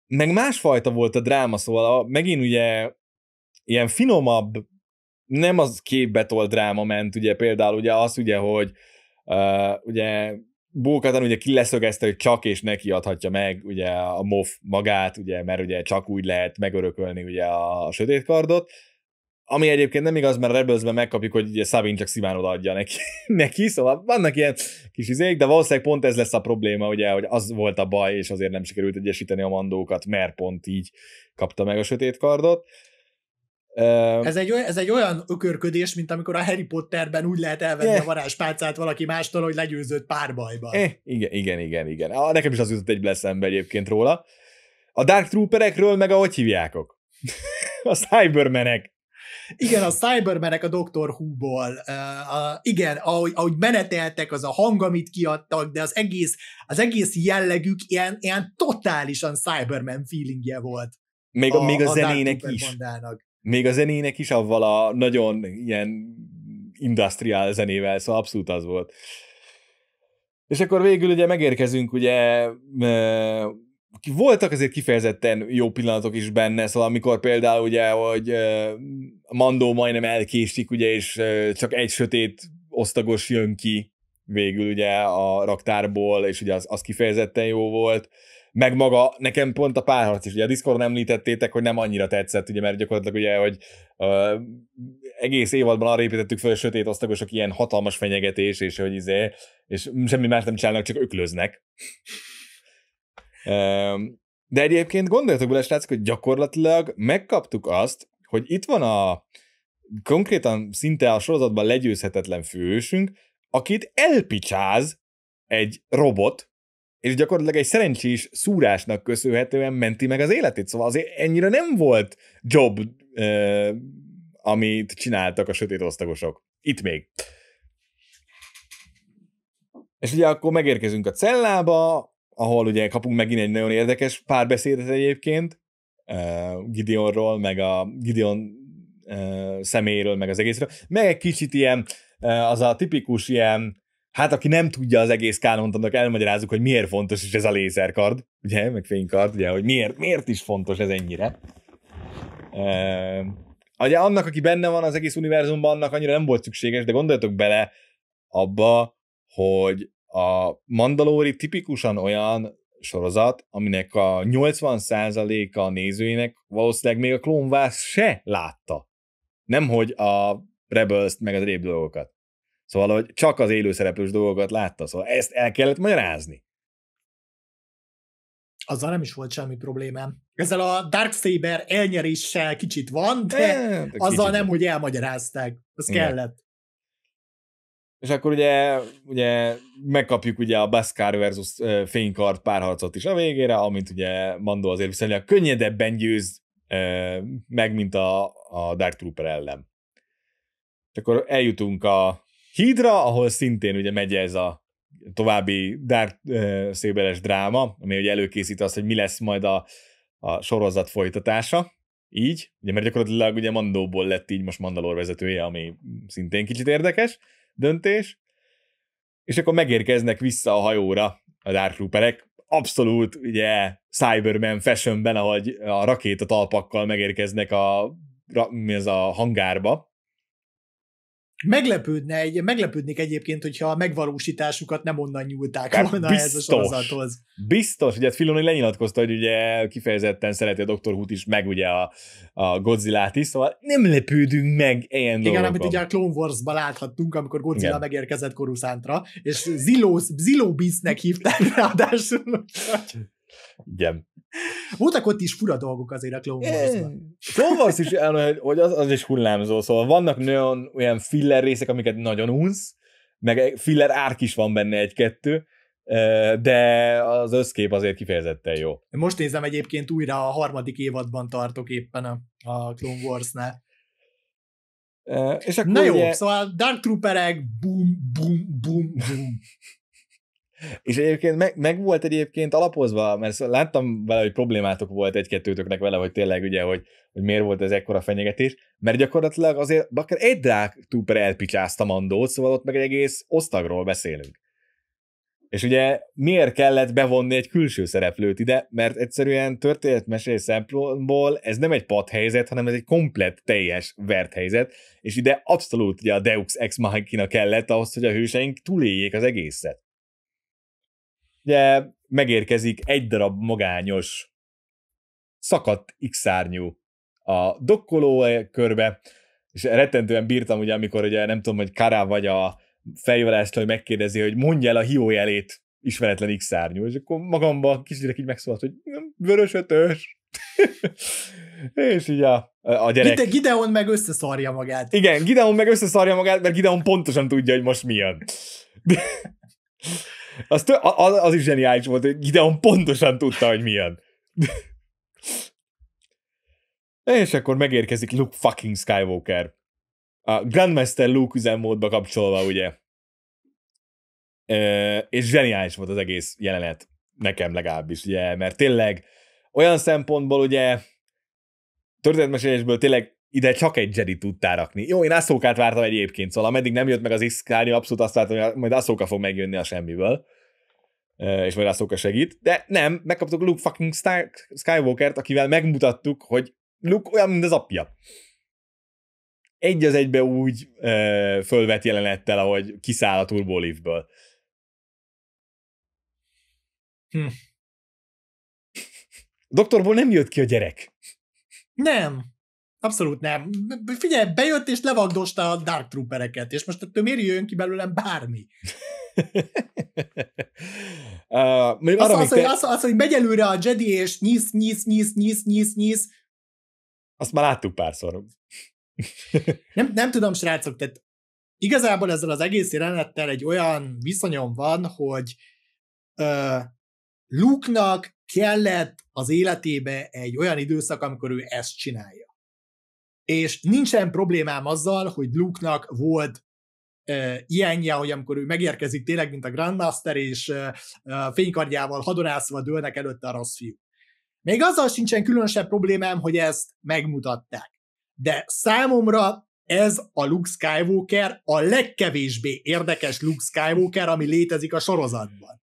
Meg másfajta volt a dráma, szóval a, megint ugye ilyen finomabb nem az képbetol dráma ment, ugye például ugye az ugye, hogy uh, ugye Bókatan ugye kileszögezte, hogy csak és neki adhatja meg ugye a MOF magát, ugye, mert ugye csak úgy lehet megörökölni ugye a, a sötét kardot, ami egyébként nem igaz, mert Rebelsben megkapjuk, hogy ugye Sabin csak szíván odaadja neki, neki, szóval vannak ilyen kis izék, de valószínűleg pont ez lesz a probléma, ugye, hogy az volt a baj, és azért nem sikerült egyesíteni a mandókat, mert pont így kapta meg a sötét kardot. Ez egy, olyan, ez egy olyan ökörködés, mint amikor a Harry Potterben úgy lehet elvenni yeah. a eh. varázspálcát valaki mástól, hogy legyőzött párbajban. Eh, igen, igen, igen, igen. A, nekem is az jutott egy eszembe egyébként róla. A Dark Trooperekről meg a hívjákok? a Cybermenek. Igen, a Cybermenek a Doctor Who-ból. Uh, a, igen, ahogy, ahogy meneteltek, az a hang, amit kiadtak, de az egész, az egész jellegük ilyen, ilyen totálisan Cyberman feelingje volt. Még a, a, még a, a zenének is. Bandának. Még a zenének is avval a nagyon ilyen industrial zenével, szóval abszolút az volt. És akkor végül ugye megérkezünk, ugye voltak azért kifejezetten jó pillanatok is benne, szóval amikor például ugye, hogy Mandó majdnem elkésik, ugye, és csak egy sötét osztagos jön ki végül ugye a raktárból, és ugye az, az kifejezetten jó volt meg maga, nekem pont a párharc is, ugye a Discordon említettétek, hogy nem annyira tetszett, ugye, mert gyakorlatilag ugye, hogy uh, egész évadban arra építettük fel, hogy sötét osztagosok ilyen hatalmas fenyegetés, és hogy izé, és semmi más nem csinálnak, csak öklöznek. um, de egyébként gondoljatok bele, srácok, hogy gyakorlatilag megkaptuk azt, hogy itt van a konkrétan szinte a sorozatban legyőzhetetlen főhősünk, akit elpicsáz egy robot, és gyakorlatilag egy szerencsés szúrásnak köszönhetően menti meg az életét, szóval azért ennyire nem volt jobb, euh, amit csináltak a sötét osztagosok. Itt még. És ugye akkor megérkezünk a cellába, ahol ugye kapunk megint egy nagyon érdekes párbeszédet egyébként, uh, Gideonról, meg a Gideon uh, szeméről, meg az egészről, meg egy kicsit ilyen, uh, az a tipikus ilyen Hát, aki nem tudja az egész kánont, annak elmagyarázzuk, hogy miért fontos is ez a lézerkard, ugye, meg fénykard, ugye, hogy miért, miért is fontos ez ennyire. Uh, ugye annak, aki benne van az egész univerzumban, annak annyira nem volt szükséges, de gondoljatok bele abba, hogy a Mandalori tipikusan olyan sorozat, aminek a 80%-a a nézőinek valószínűleg még a klónvász se látta. Nemhogy a Rebels-t meg a rébb dolgokat. Szóval, hogy csak az élőszereplős dolgokat látta, szóval ezt el kellett magyarázni. Azzal nem is volt semmi problémám. Ezzel a Saber elnyeréssel kicsit van, de e, azzal kicsit nem, van. hogy elmagyarázták. Az Igen. kellett. És akkor ugye, ugye megkapjuk ugye a Baszkár versus fénykart párharcot is a végére, amint ugye Mando azért viszonylag könnyedebben győz meg, mint a, a Dark Trooper ellen. És akkor eljutunk a hídra, ahol szintén ugye megy ez a további Dark uh, saber dráma, ami ugye előkészít azt, hogy mi lesz majd a, a sorozat folytatása, így, ugye, mert gyakorlatilag ugye Mandóból lett így most Mandalor vezetője, ami szintén kicsit érdekes döntés, és akkor megérkeznek vissza a hajóra a Dark Trooperek, abszolút ugye Cyberman fashionben, ahogy a rakétatalpakkal megérkeznek a, mi ez a hangárba, Meglepődne egy, meglepődnék egyébként, hogyha a megvalósításukat nem onnan nyúlták Tehát volna biztos, ez a sorozathoz. Biztos, ugye hát Filoni lenyilatkozta, hogy ugye kifejezetten szereti a Dr. Hút is, meg ugye a, a Godzilla-t is, szóval nem lepődünk meg ilyen Igen, amit ugye a Clone wars láthattunk, amikor Godzilla Igen. megérkezett Coruscantra, és Ziló, Ziló nek hívták ráadásul. Igen. Voltak ott is fura dolgok azért a Clone Wars-ban. Szóval is, eh, hogy az, az is hullámzó, szóval vannak nagyon olyan filler részek, amiket nagyon unsz, meg filler árk is van benne egy-kettő, eh, de az összkép azért kifejezetten jó. Most nézem egyébként újra, a harmadik évadban tartok éppen a, a Clone Wars-nál. Eh, és akkor Na jó, ugye... szóval Dark Trooperek, bum, bum, bum, bum. És egyébként meg, meg volt egyébként alapozva, mert szóval láttam vele, hogy problémátok volt egy-kettőtöknek vele, hogy tényleg ugye, hogy, hogy miért volt ez ekkora fenyegetés, mert gyakorlatilag azért akár egy drág túper elpicsázta mandót, szóval ott meg egy egész osztagról beszélünk. És ugye miért kellett bevonni egy külső szereplőt ide, mert egyszerűen történetmesélés szempontból ez nem egy helyzet, hanem ez egy komplett, teljes vert helyzet, és ide abszolút ugye a Deux Ex Machina kellett ahhoz, hogy a hőseink túléljék az egészet ugye megérkezik egy darab magányos szakadt x-szárnyú a dokkoló körbe, és rettentően bírtam ugye, amikor ugye nem tudom, hogy Kara vagy a fejvalástól, hogy megkérdezi, hogy mondja el a hiójelét ismeretlen x-szárnyú, és akkor magamban kicsit így megszólalt, hogy vörös ötös. és így a, a gyerek... Gide- Gideon meg összeszarja magát. Igen, Gideon meg összeszarja magát, mert Gideon pontosan tudja, hogy most mi jön. Az, tő, az, az is zseniális volt, hogy Gideon pontosan tudta, hogy milyen. És akkor megérkezik Luke fucking Skywalker. A Grandmaster Luke üzemmódba kapcsolva, ugye. és zseniális volt az egész jelenet. Nekem legalábbis, ugye, mert tényleg olyan szempontból ugye történetmesélésből tényleg ide csak egy Jedi tudtál rakni. Jó, én Ashokát vártam egyébként, szóval ameddig nem jött meg az Iszkálni, abszolút azt vártam, hogy majd Ashoka fog megjönni a semmiből és majd Ashoka segít, de nem, megkaptuk Luke fucking Skywalker-t, akivel megmutattuk, hogy Luke olyan, mint az apja. Egy az egybe úgy ö, fölvett jelenettel, ahogy kiszáll a turboliftből. Hm. doktorból nem jött ki a gyerek. Nem. Abszolút nem. Figyelj, bejött és levagdosta a Dark Troopereket, és most ettől miért jön ki belőlem bármi? uh, az, az, te... az, az, hogy megy előre a Jedi, és nyisz, nyisz, nyisz, nyisz, nyisz, nyisz. Azt már láttuk párszor. nem, nem tudom, srácok, tehát igazából ezzel az egész jelenettel egy olyan viszonyom van, hogy uh, Luke-nak kellett az életébe egy olyan időszak, amikor ő ezt csinálja és nincsen problémám azzal, hogy Luke-nak volt ilyenje, hogy amikor ő megérkezik tényleg, mint a Grandmaster, és fénykardjával hadonászva dőlnek előtte a rossz fiú. Még azzal sincsen különösebb problémám, hogy ezt megmutatták. De számomra ez a Luke Skywalker a legkevésbé érdekes Luke Skywalker, ami létezik a sorozatban.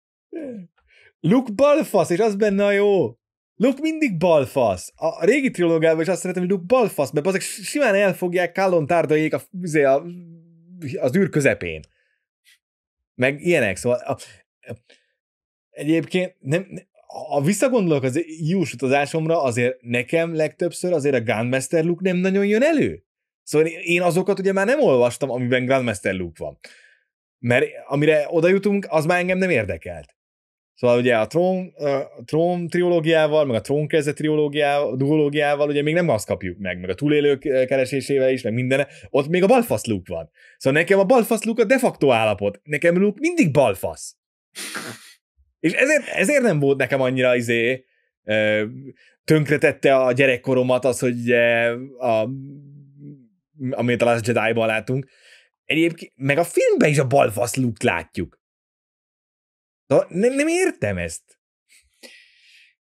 Luke balfasz, és az benne a jó. Luke mindig balfasz. A régi trilógában is azt szeretem, hogy Luke balfasz, mert azok simán elfogják Kallon tárdaiék a, izé, a, az űr közepén. Meg ilyenek, szóval a, a, egyébként nem, a visszagondolok az jús utazásomra, azért nekem legtöbbször azért a Grandmaster Luke nem nagyon jön elő. Szóval én azokat ugye már nem olvastam, amiben Grandmaster Luke van. Mert amire oda jutunk, az már engem nem érdekelt. Szóval ugye a Trón, a Trón triológiával, meg a Trón kezdet triológiával, duológiával ugye még nem azt kapjuk meg, meg a túlélők keresésével is, meg minden, ott még a balfasz Luke van. Szóval nekem a balfasz Luke a de facto állapot. Nekem Luke mindig balfasz. És ezért, ezért nem volt nekem annyira izé, tönkretette a gyerekkoromat az, hogy a, amit a Last Jedi-ban látunk. Egyébként, meg a filmben is a balfasz Luke látjuk. Nem, nem értem ezt.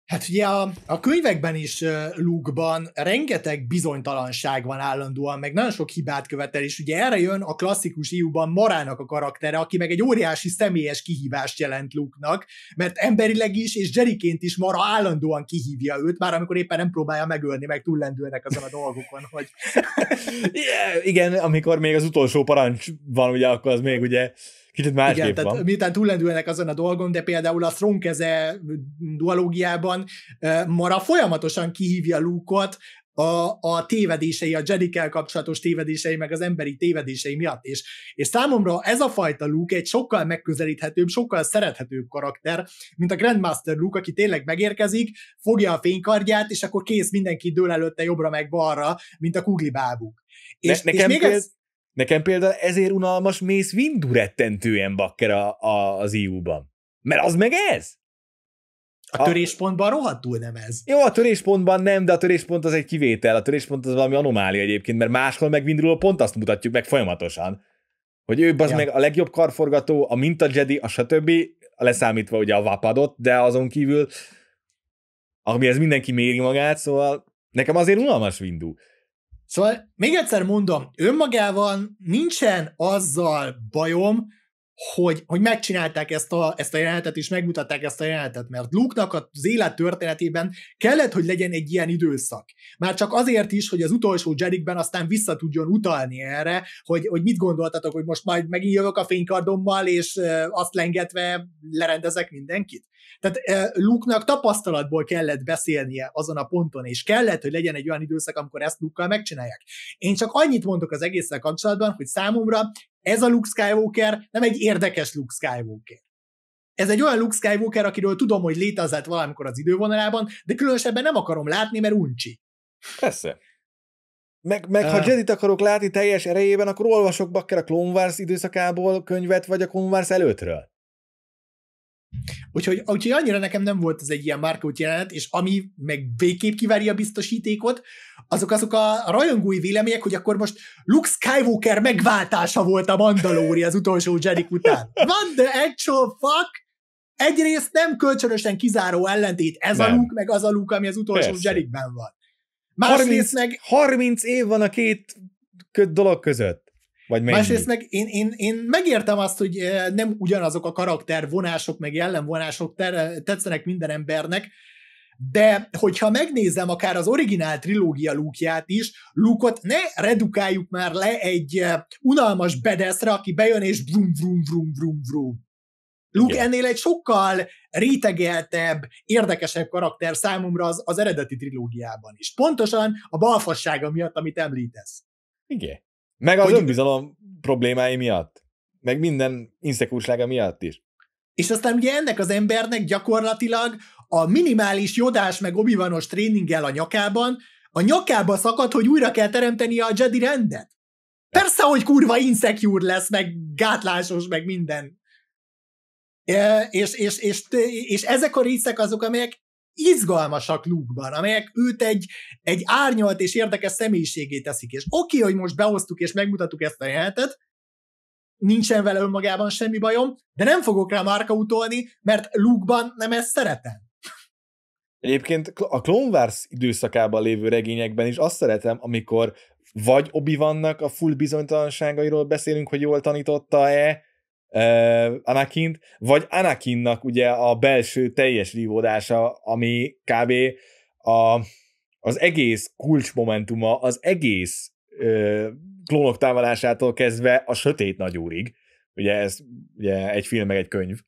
Hát ugye a, a könyvekben is Luke-ban rengeteg bizonytalanság van állandóan, meg nagyon sok hibát követel, és ugye erre jön a klasszikus íjúban Marának a karaktere, aki meg egy óriási személyes kihívást jelent Luke-nak, mert emberileg is, és Jerryként is Mara állandóan kihívja őt, már amikor éppen nem próbálja megölni, meg túllendülnek azon a dolgokon, hogy... yeah, igen, amikor még az utolsó parancs van, ugye, akkor az még ugye Kicsit más Igen, van. miután túllendülnek azon a dolgon, de például a Thronkeze duológiában Mara folyamatosan kihívja Luke-ot a, a tévedései, a jedi kapcsolatos tévedései, meg az emberi tévedései miatt. És, és számomra ez a fajta Luke egy sokkal megközelíthetőbb, sokkal szerethetőbb karakter, mint a Grandmaster Luke, aki tényleg megérkezik, fogja a fénykardját, és akkor kész mindenki dől előtte jobbra meg balra, mint a kugli bábuk. Ne, és, nekem és még ez... Nekem például ezért unalmas Mész Windu rettentően bakker a, a, az EU-ban. Mert az meg ez! A töréspontban rohadtul nem ez. Jó, a töréspontban nem, de a töréspont az egy kivétel. A töréspont az valami anomália egyébként, mert máshol meg Windról pont azt mutatjuk meg folyamatosan, hogy ő az ja. meg a legjobb karforgató, a minta Jedi, a stb., leszámítva ugye a vapadot, de azon kívül, ez mindenki méri magát, szóval nekem azért unalmas Windu. Szóval még egyszer mondom, önmagával nincsen azzal bajom, hogy, hogy megcsinálták ezt a, ezt a jelenetet, és megmutatták ezt a jelenetet, mert Luke-nak az élet történetében kellett, hogy legyen egy ilyen időszak. Már csak azért is, hogy az utolsó Jerikben aztán vissza tudjon utalni erre, hogy, hogy mit gondoltatok, hogy most majd megint jövök a fénykardommal, és azt lengetve lerendezek mindenkit. Tehát e, Luke-nak tapasztalatból kellett beszélnie azon a ponton, és kellett, hogy legyen egy olyan időszak, amikor ezt Luke-kal megcsinálják. Én csak annyit mondok az egésszel kapcsolatban, hogy számomra ez a Luke Skywalker nem egy érdekes Luke Skywalker. Ez egy olyan Luke Skywalker, akiről tudom, hogy létezett valamikor az idővonalában, de különösebben nem akarom látni, mert uncsi. Persze. Meg, meg uh. ha Jedit akarok látni teljes erejében, akkor olvasok bakker a Clone Wars időszakából könyvet, vagy a Clone Wars előttről. Úgyhogy, úgyhogy annyira nekem nem volt ez egy ilyen márkót jelenet, és ami meg végképp kiveri a biztosítékot, azok azok a rajongói vélemények, hogy akkor most Luke Skywalker megváltása volt a Mandalóri az utolsó Jedi után. What the actual fuck? Egyrészt nem kölcsönösen kizáró ellentét ez nem. a Luke, meg az a Luke, ami az utolsó Persze. ben van. Másrészt 30, meg... 30 év van a két dolog között. Vagy mennyi? Másrészt meg én, én, én megértem azt, hogy eh, nem ugyanazok a karakter vonások, meg jellemvonások tetszenek minden embernek, de hogyha megnézem akár az originál trilógia lúkját is, lúkot, ne redukáljuk már le egy eh, unalmas bedeszre, aki bejön és vrum, vrum, vrum, vrum, vrum. Luke Igen. ennél egy sokkal rétegeltebb, érdekesebb karakter számomra az, az eredeti trilógiában is. Pontosan a balfassága miatt, amit említesz. Igen. Meg az hogy... önbizalom problémái miatt. Meg minden inszekúsága miatt is. És aztán ugye ennek az embernek gyakorlatilag a minimális jodás meg obivanos tréninggel a nyakában, a nyakába szakad, hogy újra kell teremteni a Jedi rendet. Persze, hogy kurva insecure lesz, meg gátlásos, meg minden. E, és, és, és, és ezek a részek azok, amelyek izgalmasak lukban, amelyek őt egy, egy árnyalt és érdekes személyiségé teszik. És oké, okay, hogy most behoztuk és megmutattuk ezt a jelentet, nincsen vele önmagában semmi bajom, de nem fogok rá márka utolni, mert lukban nem ezt szeretem. Egyébként a Clone Wars időszakában lévő regényekben is azt szeretem, amikor vagy obi vannak a full bizonytalanságairól beszélünk, hogy jól tanította-e, uh, Anakint, vagy Anakinnak ugye a belső teljes vívódása, ami kb. A, az egész kulcsmomentuma, az egész uh, klónok távolásától kezdve a sötét nagyúrig, ugye ez ugye egy film meg egy könyv,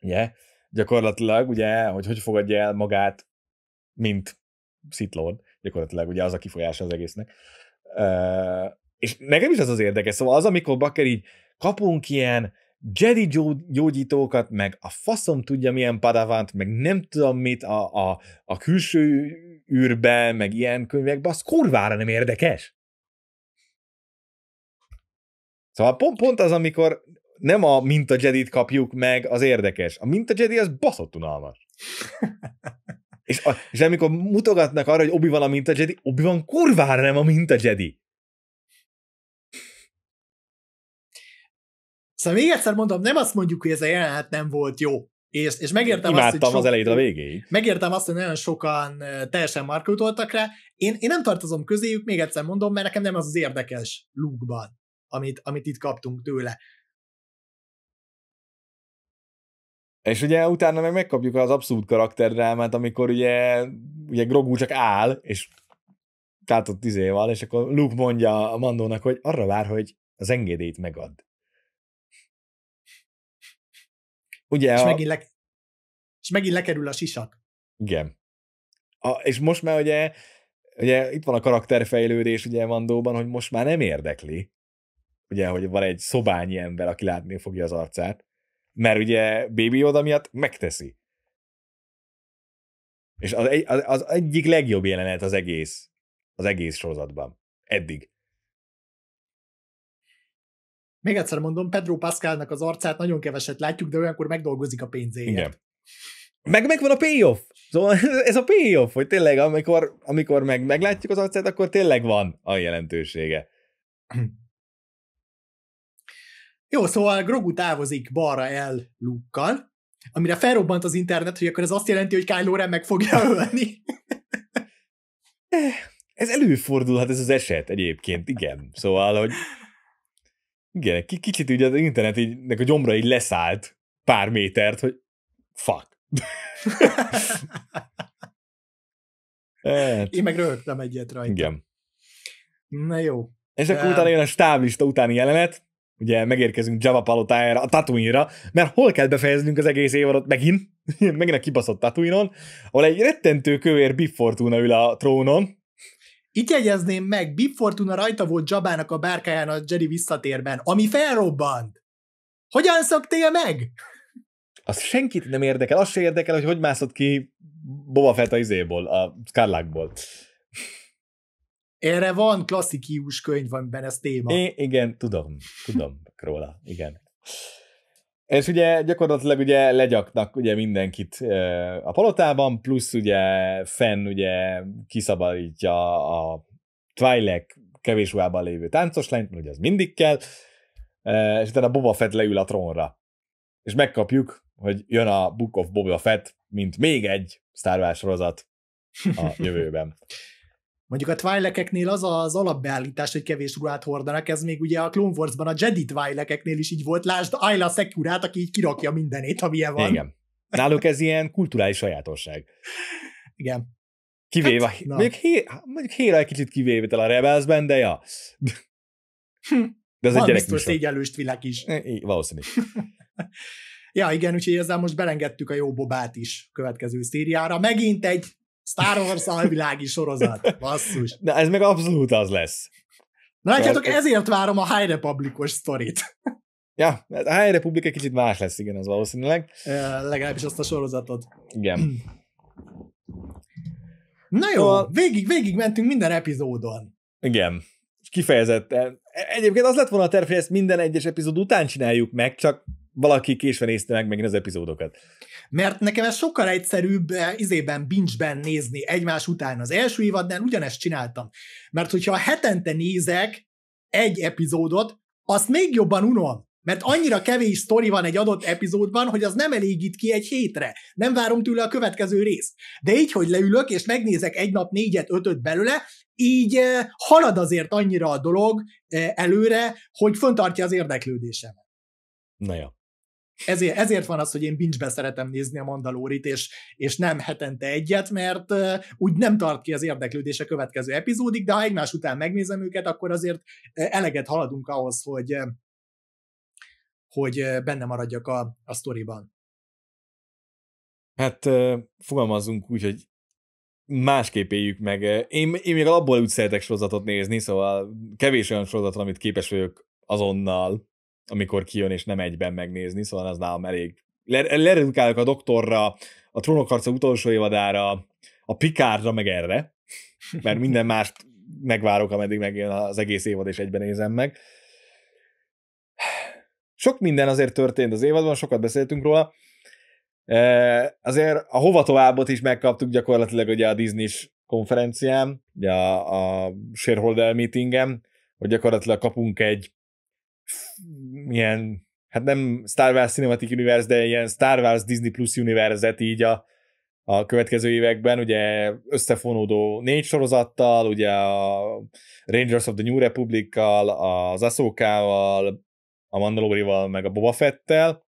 ugye, gyakorlatilag ugye, hogy hogy fogadja el magát, mint Sith Lord, gyakorlatilag ugye az a kifolyása az egésznek. Uh, és nekem is ez az érdekes, szóval az, amikor Bakker így kapunk ilyen Jedi gyógyítókat, meg a faszom tudja milyen padavant, meg nem tudom mit a, a, a külső űrbe, meg ilyen könyvek, az kurvára nem érdekes. Szóval pont, pont az, amikor nem a minta Jedit kapjuk meg, az érdekes. A minta Jedi az baszott unalmas. és, a, és amikor mutogatnak arra, hogy obi van a minta Jedi, obi van kurvára nem a minta Jedi. Szóval még egyszer mondom, nem azt mondjuk, hogy ez a jelenet nem volt jó. És, és megértem Imádtam azt, hogy sok, az elejétől a végéig. Megértem azt, hogy nagyon sokan teljesen markutoltak rá. Én, én nem tartozom közéjük, még egyszer mondom, mert nekem nem az az érdekes lúgban, amit, amit itt kaptunk tőle. És ugye utána meg megkapjuk az abszolút karakterdrámát, amikor ugye, ugye Grogu csak áll, és ott izéval, és akkor Luke mondja a Mandónak, hogy arra vár, hogy az engedélyt megad. Ugye és, a... megint le... és megint lekerül a sisak. Igen. A, és most már ugye, ugye itt van a karakterfejlődés ugye Mandóban, hogy most már nem érdekli, ugye, hogy van egy szobányi ember, aki látni fogja az arcát, mert ugye Baby Yoda miatt megteszi. És az, egy, az, az egyik legjobb jelenet az egész, az egész sorozatban. Eddig. Még egyszer mondom, Pedro Pascalnak az arcát nagyon keveset látjuk, de olyankor megdolgozik a pénzéért. Igen. Meg megvan a payoff. Szóval ez a payoff, hogy tényleg amikor, amikor meg, meglátjuk az arcát, akkor tényleg van a jelentősége. Jó, szóval Grogu távozik balra el Lukkal, amire felrobbant az internet, hogy akkor ez azt jelenti, hogy Kylo Ren meg fogja ölni. Eh, ez előfordulhat ez az eset egyébként, igen. Szóval, hogy igen, egy kicsit ugye az internet így, nek a gyomra így leszállt pár métert, hogy fuck. Hát. Én meg röhögtem egyet rajta. Igen. Na jó. És akkor utána jön a stáblista utáni jelenet, ugye megérkezünk Java palotájára, a tatooine mert hol kell befejeznünk az egész évadot megint, megint a kibaszott tatooine ahol egy rettentő kövér Bib Fortuna ül a trónon, itt jegyezném meg, Bib Fortuna rajta volt Jabának a bárkáján a Jerry visszatérben, ami felrobbant. Hogyan szoktél meg? Az senkit nem érdekel, az se érdekel, hogy hogy mászott ki Boba Fett a izéból, a Skarlákból. Erre van klasszikus könyv, van benne ez téma. É, igen, tudom, tudom róla, igen. És ugye gyakorlatilag ugye legyaknak ugye mindenkit a palotában, plusz ugye Fenn ugye kiszabadítja a Twi'lek kevés ruhában lévő táncos lányt, mert ugye az mindig kell, és utána Boba Fett leül a trónra. És megkapjuk, hogy jön a Book of Boba Fett, mint még egy Star Wars sorozat a jövőben. Mondjuk a Twilekeknél az az alapbeállítás, hogy kevés ruhát hordanak, ez még ugye a Clone Wars-ban a Jedi Twilekeknél is így volt, lásd Ayla Securát, aki így kirakja mindenét, milyen van. Igen. Náluk ez ilyen kulturális sajátosság. Igen. Kivéve, hát, mondjuk, hé, mondjuk Héra egy kicsit kivéve a rebels de ja. De ez van egy gyerek biztos szégyelőst világ is. É, valószínű. ja, igen, úgyhogy ezzel most belengedtük a jó bobát is következő szériára. Megint egy Star Wars alvilági sorozat, basszus. Na ez meg abszolút az lesz. Na látjátok, ez... ezért várom a High Republicos sztorit. Ja, hát a High Republic egy kicsit más lesz, igen, az valószínűleg. E, legalábbis azt a sorozatot. Igen. Na jó, a... Szóval- végig, végig mentünk minden epizódon. Igen, kifejezetten. Egyébként az lett volna a terv, hogy ezt minden egyes epizód után csináljuk meg, csak valaki késve nézte meg megint az epizódokat. Mert nekem ez sokkal egyszerűbb eh, izében bincsben nézni egymás után az első évadnál, ugyanezt csináltam. Mert hogyha hetente nézek egy epizódot, azt még jobban unom. Mert annyira kevés sztori van egy adott epizódban, hogy az nem elégít ki egy hétre. Nem várom tőle a következő részt. De így, hogy leülök és megnézek egy nap négyet, ötöt belőle, így eh, halad azért annyira a dolog eh, előre, hogy föntartja az érdeklődésemet. Na jó ezért, ezért van az, hogy én bincsbe szeretem nézni a mandalorit és, és nem hetente egyet, mert uh, úgy nem tart ki az érdeklődés a következő epizódig, de ha egymás után megnézem őket, akkor azért eleget haladunk ahhoz, hogy, hogy benne maradjak a, a sztoriban. Hát fogalmazzunk úgy, hogy másképp éljük meg. Én, én még abból úgy szeretek sorozatot nézni, szóval kevés olyan sorozat, amit képes vagyok azonnal amikor kijön, és nem egyben megnézni, szóval az nálam elég. Leredukálok a doktorra, a trónokharca utolsó évadára, a Pikárra, meg erre, mert minden mást megvárok, ameddig megjön az egész évad, és egyben nézem meg. Sok minden azért történt az évadban, sokat beszéltünk róla. E, azért a hova továbbot is megkaptuk gyakorlatilag ugye a disney konferencián, ugye a, a shareholder meetingem, hogy gyakorlatilag kapunk egy ilyen, hát nem Star Wars Cinematic Universe, de ilyen Star Wars Disney Plus univerzet így a, a következő években, ugye összefonódó négy sorozattal, ugye a Rangers of the New Republic-kal, az Ahsoka-val, a Mandalorival, meg a Boba Fettel,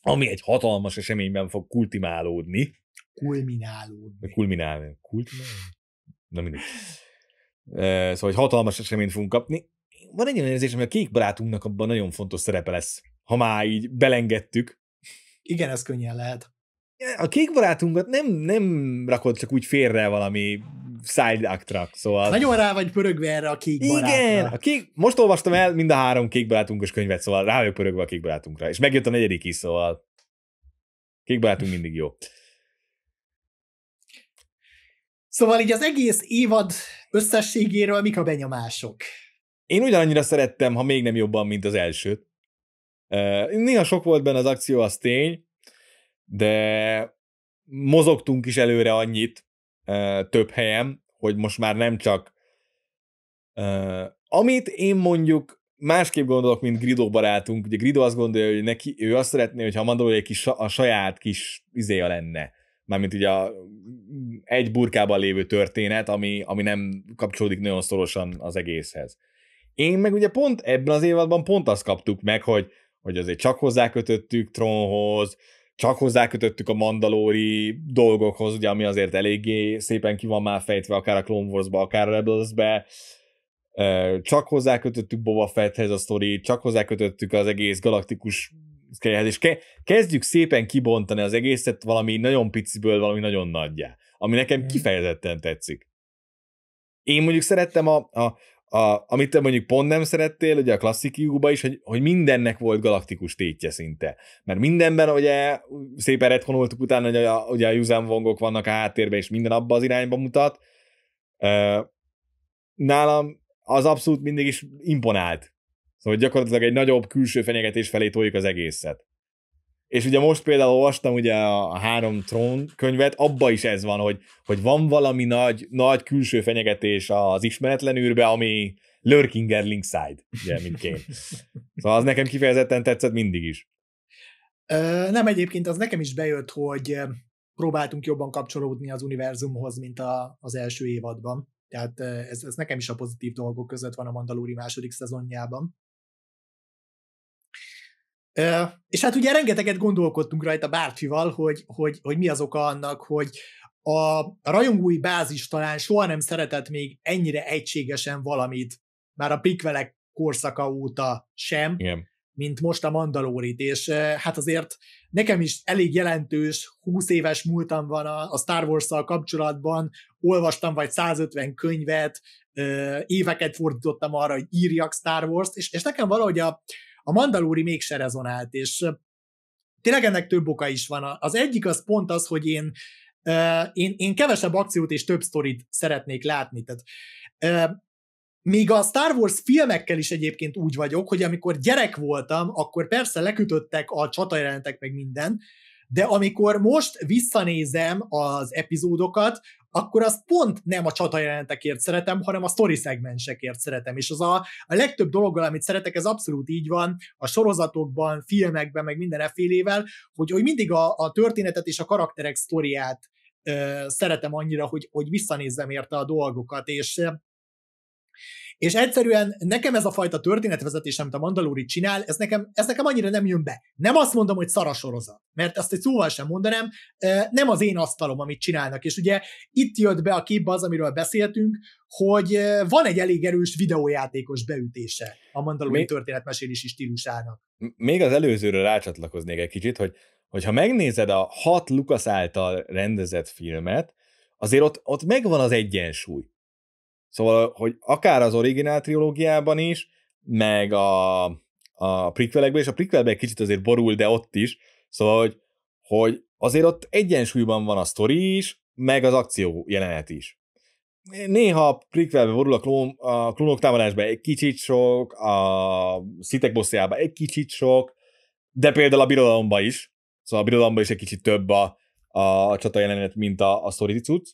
ami egy hatalmas eseményben fog kultimálódni. Kulminálódni. Kulminálni. Kultimálni? Na mindig. Szóval egy hatalmas eseményt fogunk kapni, van egy olyan érzés, hogy a kék barátunknak abban nagyon fontos szerepe lesz, ha már így belengedtük. Igen, ez könnyen lehet. E, a kék barátunkat nem, nem rakod csak úgy félre valami side actra, szóval... Nagyon rá vagy pörögve erre a kék Igen, a kék... most olvastam el mind a három kék barátunkos könyvet, szóval rá vagyok pörögve a kék barátunkra, és megjött a negyedik is, szóval kék barátunk mindig jó. Szóval így az egész évad összességéről mik a benyomások? Én ugyanannyira szerettem, ha még nem jobban, mint az elsőt. Néha sok volt benne az akció, az tény, de mozogtunk is előre annyit több helyen, hogy most már nem csak amit én mondjuk másképp gondolok, mint Grido barátunk, ugye Grido azt gondolja, hogy neki, ő azt szeretné, hogyha a Mandalorian kis, a saját kis izéja lenne, mármint ugye a, egy burkában lévő történet, ami, ami nem kapcsolódik nagyon szorosan az egészhez. Én meg ugye pont ebben az évadban pont azt kaptuk meg, hogy, hogy azért csak hozzákötöttük Trónhoz, csak hozzákötöttük a mandalóri dolgokhoz, ugye, ami azért eléggé szépen ki van már fejtve, akár a Clone Wars-ba, akár a Rebels-be, csak hozzákötöttük Boba Fetthez a sztori, csak hozzákötöttük az egész galaktikus szkerehez, és ke- kezdjük szépen kibontani az egészet valami nagyon piciből, valami nagyon nagyjá, ami nekem mhm. kifejezetten tetszik. Én mondjuk szerettem a, a, a, amit te mondjuk pont nem szerettél, ugye a klasszik juguba is, hogy, hogy mindennek volt galaktikus tétje szinte. Mert mindenben ugye szépen retkonoltuk utána, hogy a, ugye a Yuzan vongok vannak a háttérben, és minden abba az irányba mutat. Nálam az abszolút mindig is imponált. Szóval gyakorlatilag egy nagyobb külső fenyegetés felé toljuk az egészet. És ugye most például olvastam ugye a három trón könyvet, abba is ez van, hogy, hogy van valami nagy, nagy külső fenyegetés az ismeretlen űrbe, ami lurkinger linkside, ugye, mint kém. Szóval az nekem kifejezetten tetszett mindig is. Ö, nem, egyébként az nekem is bejött, hogy próbáltunk jobban kapcsolódni az univerzumhoz, mint a, az első évadban. Tehát ez, ez nekem is a pozitív dolgok között van a Mandalori második szezonjában. És hát ugye rengeteget gondolkodtunk rajta Bártyival, hogy, hogy, hogy mi az oka annak, hogy a, rajongói bázis talán soha nem szeretett még ennyire egységesen valamit, már a prikvelek korszaka óta sem, Igen. mint most a mandalorit és hát azért nekem is elég jelentős, 20 éves múltam van a, a Star Wars-szal kapcsolatban, olvastam vagy 150 könyvet, éveket fordítottam arra, hogy írjak Star Wars-t, és, és nekem valahogy a, a Mandalóri mégse rezonált, és tényleg ennek több oka is van. Az egyik az pont az, hogy én, én, én kevesebb akciót és több sztorit szeretnék látni. Tehát még a Star Wars filmekkel is egyébként úgy vagyok, hogy amikor gyerek voltam, akkor persze lekütöttek a csatajelentek meg minden, de amikor most visszanézem az epizódokat, akkor azt pont nem a csata jelentekért szeretem, hanem a story szegmensekért szeretem. És az a, a legtöbb dologgal, amit szeretek, ez abszolút így van a sorozatokban, filmekben, meg minden félével, hogy, hogy mindig a, a történetet és a karakterek sztoriát szeretem annyira, hogy, hogy visszanézzem érte a dolgokat, és és egyszerűen nekem ez a fajta történetvezetés, amit a Mandalori csinál, ez nekem, ez nekem annyira nem jön be. Nem azt mondom, hogy sorozat, mert azt egy szóval sem mondanám, nem az én asztalom, amit csinálnak. És ugye itt jött be a képbe az, amiről beszéltünk, hogy van egy elég erős videójátékos beütése a Mandalori még, történetmesélési stílusának. Még az előzőről rácsatlakoznék egy kicsit, hogy hogyha megnézed a hat Lukasz által rendezett filmet, azért ott, ott megvan az egyensúly. Szóval, hogy akár az originál trilógiában is, meg a, a prequelekben, és a prequelekben egy kicsit azért borul, de ott is, szóval, hogy, hogy azért ott egyensúlyban van a sztori is, meg az akció jelenet is. Néha a prequelbe borul a, klón, a klónok támadásba egy kicsit sok, a szitek bosszjába egy kicsit sok, de például a birodalomban is, szóval a birodalomban is egy kicsit több a, a, a csata jelenet, mint a, a sztori cucc,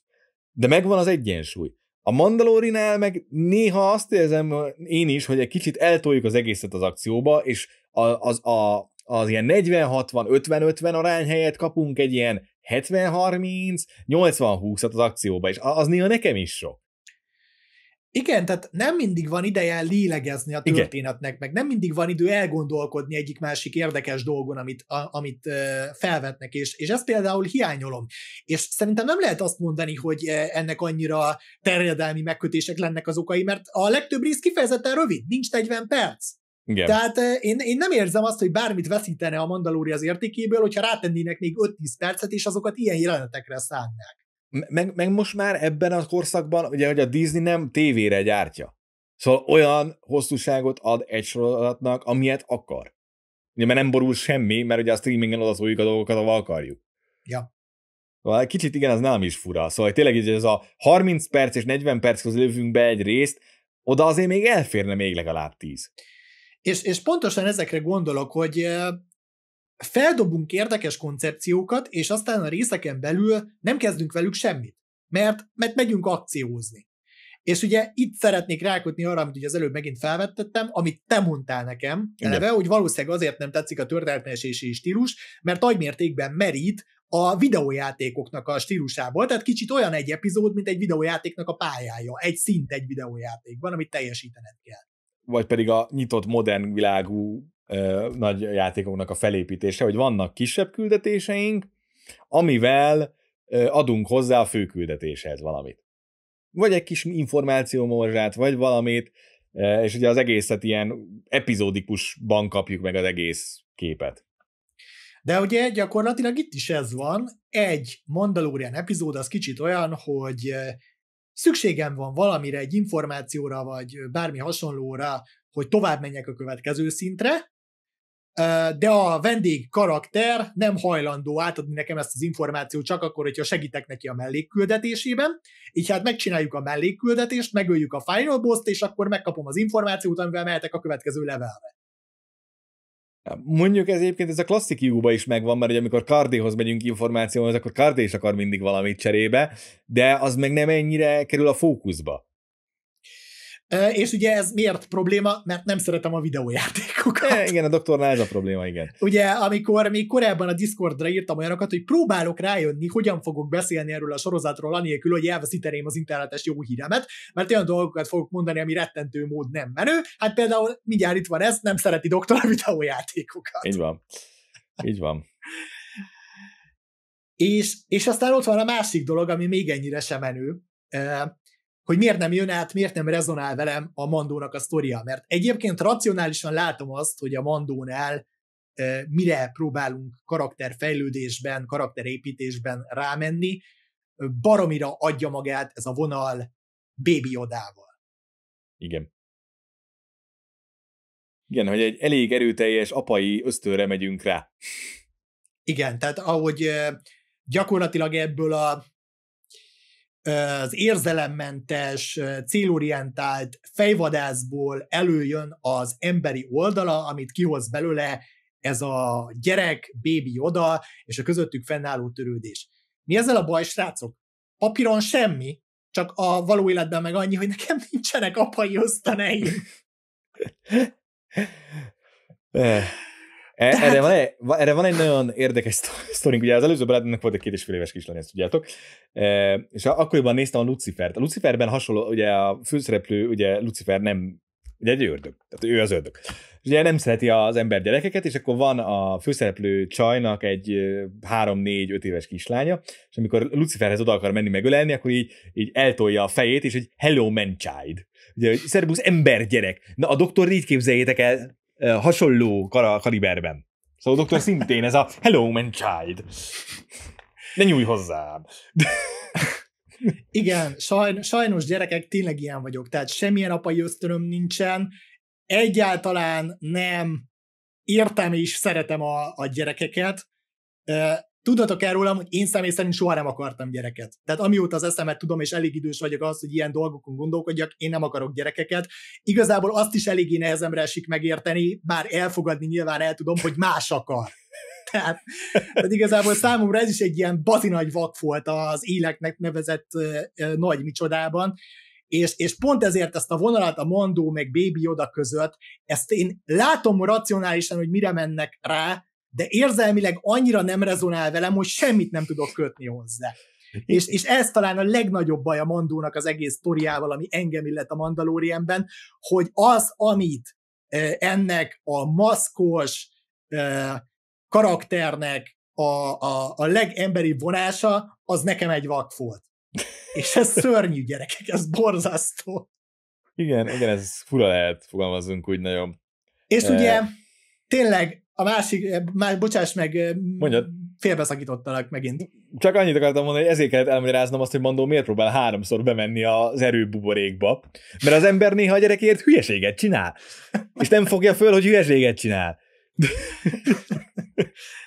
de megvan az egyensúly. A Mandalorinál meg néha azt érzem én is, hogy egy kicsit eltoljuk az egészet az akcióba, és a, az, a, az ilyen 40-60-50-50 arány helyett kapunk egy ilyen 70-30, 80-20-at az akcióba, és az néha nekem is sok. Igen, tehát nem mindig van ideje lélegezni a történetnek, Igen. meg nem mindig van idő elgondolkodni egyik-másik érdekes dolgon, amit, a, amit felvetnek, és, és ezt például hiányolom. És szerintem nem lehet azt mondani, hogy ennek annyira terjedelmi megkötések lennek az okai, mert a legtöbb rész kifejezetten rövid, nincs 40 perc. Igen. Tehát én, én nem érzem azt, hogy bármit veszítene a Mandalóri az értékéből, hogyha rátennének még 5-10 percet, és azokat ilyen jelenetekre szánnák meg, meg most már ebben a korszakban, ugye, hogy a Disney nem tévére gyártja. Szóval olyan hosszúságot ad egy sorozatnak, amilyet akar. Ugye, mert nem borul semmi, mert ugye a streamingen odaszóljuk a dolgokat, ahol akarjuk. Ja. Szóval kicsit igen, az nem is fura. Szóval tényleg így ez a 30 perc és 40 perc közül lövünk be egy részt, oda azért még elférne még legalább 10. És, és pontosan ezekre gondolok, hogy eh, feldobunk érdekes koncepciókat, és aztán a részeken belül nem kezdünk velük semmit, mert, mert megyünk akciózni. És ugye itt szeretnék rákötni arra, amit ugye az előbb megint felvettettem, amit te mondtál nekem, eleve, hogy valószínűleg azért nem tetszik a történetmesési stílus, mert nagymértékben merít a videójátékoknak a stílusából, tehát kicsit olyan egy epizód, mint egy videójátéknak a pályája, egy szint egy videójátékban, amit teljesítened kell. Vagy pedig a nyitott modern világú ö, nagy játékoknak a felépítése, hogy vannak kisebb küldetéseink, amivel ö, adunk hozzá a fő küldetéshez valamit. Vagy egy kis információmorzsát, vagy valamit, ö, és ugye az egészet ilyen epizódikusban kapjuk meg az egész képet. De ugye gyakorlatilag itt is ez van, egy Mandalorian epizód az kicsit olyan, hogy szükségem van valamire, egy információra, vagy bármi hasonlóra, hogy tovább menjek a következő szintre, de a vendég karakter nem hajlandó átadni nekem ezt az információt csak akkor, hogyha segítek neki a mellékküldetésében, így hát megcsináljuk a mellékküldetést, megöljük a final boss-t, és akkor megkapom az információt, amivel mehetek a következő levelre. Mondjuk ez egyébként ez a klasszik jó is megvan, mert hogy amikor Kardéhoz megyünk információhoz, akkor Kardé is akar mindig valamit cserébe, de az meg nem ennyire kerül a fókuszba. És ugye ez miért probléma? Mert nem szeretem a videójátékokat. E, igen, a doktornál ez a probléma, igen. Ugye, amikor még korábban a Discordra írtam olyanokat, hogy próbálok rájönni, hogyan fogok beszélni erről a sorozatról, anélkül, hogy elveszíteném az internetes jó híremet, mert olyan dolgokat fogok mondani, ami rettentő mód nem menő. Hát például mindjárt itt van ez, nem szereti doktor a videójátékokat. Így van. Így van. és, és aztán ott van a másik dolog, ami még ennyire sem menő, hogy miért nem jön át, miért nem rezonál velem a Mandónak a sztoria. Mert egyébként racionálisan látom azt, hogy a Mandónál mire próbálunk karakterfejlődésben, karakterépítésben rámenni, baromira adja magát ez a vonal bébi Odával. Igen. Igen, hogy egy elég erőteljes apai ösztőre megyünk rá. Igen, tehát ahogy gyakorlatilag ebből a az érzelemmentes, célorientált fejvadászból előjön az emberi oldala, amit kihoz belőle ez a gyerek, bébi oda, és a közöttük fennálló törődés. Mi ezzel a baj, srácok? Papíron semmi, csak a való életben meg annyi, hogy nekem nincsenek apai osztaneim. Eh. E, erre, van egy, erre van egy nagyon érdekes sztorink, ugye az előző barátomnak volt egy két és fél éves kislány, ezt tudjátok, e, és akkoriban néztem a Lucifert. A Luciferben hasonló, ugye a főszereplő, ugye Lucifer nem, ugye egy ördög, tehát ő az ördög. És ugye nem szereti az ember gyerekeket, és akkor van a főszereplő csajnak egy három-négy-öt éves kislánya, és amikor Luciferhez oda akar menni megölelni, akkor így, így eltolja a fejét, és egy hello man child. Ugye, szerbusz, embergyerek. Na, a doktor így képzeljétek el, hasonló kar- kaliberben. Szóval doktor szintén ez a Hello Man Child. Ne nyúj hozzám. Igen, sajnos, sajnos gyerekek, tényleg ilyen vagyok. Tehát semmilyen apai ösztönöm nincsen, egyáltalán nem értem és szeretem a, a gyerekeket, Tudatok el rólam, hogy én személy szerint soha nem akartam gyereket. Tehát amióta az eszemet tudom, és elég idős vagyok az, hogy ilyen dolgokon gondolkodjak, én nem akarok gyerekeket. Igazából azt is eléggé nehezemre esik megérteni, bár elfogadni nyilván el tudom, hogy más akar. Tehát, tehát igazából számomra ez is egy ilyen bazi nagy vak volt az éleknek nevezett nagy micsodában, és, és pont ezért ezt a vonalat a mondó meg Baby oda között, ezt én látom racionálisan, hogy mire mennek rá, de érzelmileg annyira nem rezonál velem, hogy semmit nem tudok kötni hozzá. És, és ez talán a legnagyobb baj a Mandónak az egész toriával, ami engem illet a Mandalorianben, hogy az, amit e, ennek a maszkos e, karakternek a, a, a legemberi vonása, az nekem egy vak volt. És ez szörnyű, gyerekek, ez borzasztó. Igen, igen, ez fura lehet, fogalmazunk úgy nagyon. És e, ugye tényleg a másik, eh, már, bocsáss meg, eh, Mondjad. félbeszakítottalak megint. Csak annyit akartam mondani, hogy ezért kellett elmagyaráznom azt, hogy Mandó miért próbál háromszor bemenni az erőbuborékba, mert az ember néha a gyerekért hülyeséget csinál, és nem fogja föl, hogy hülyeséget csinál.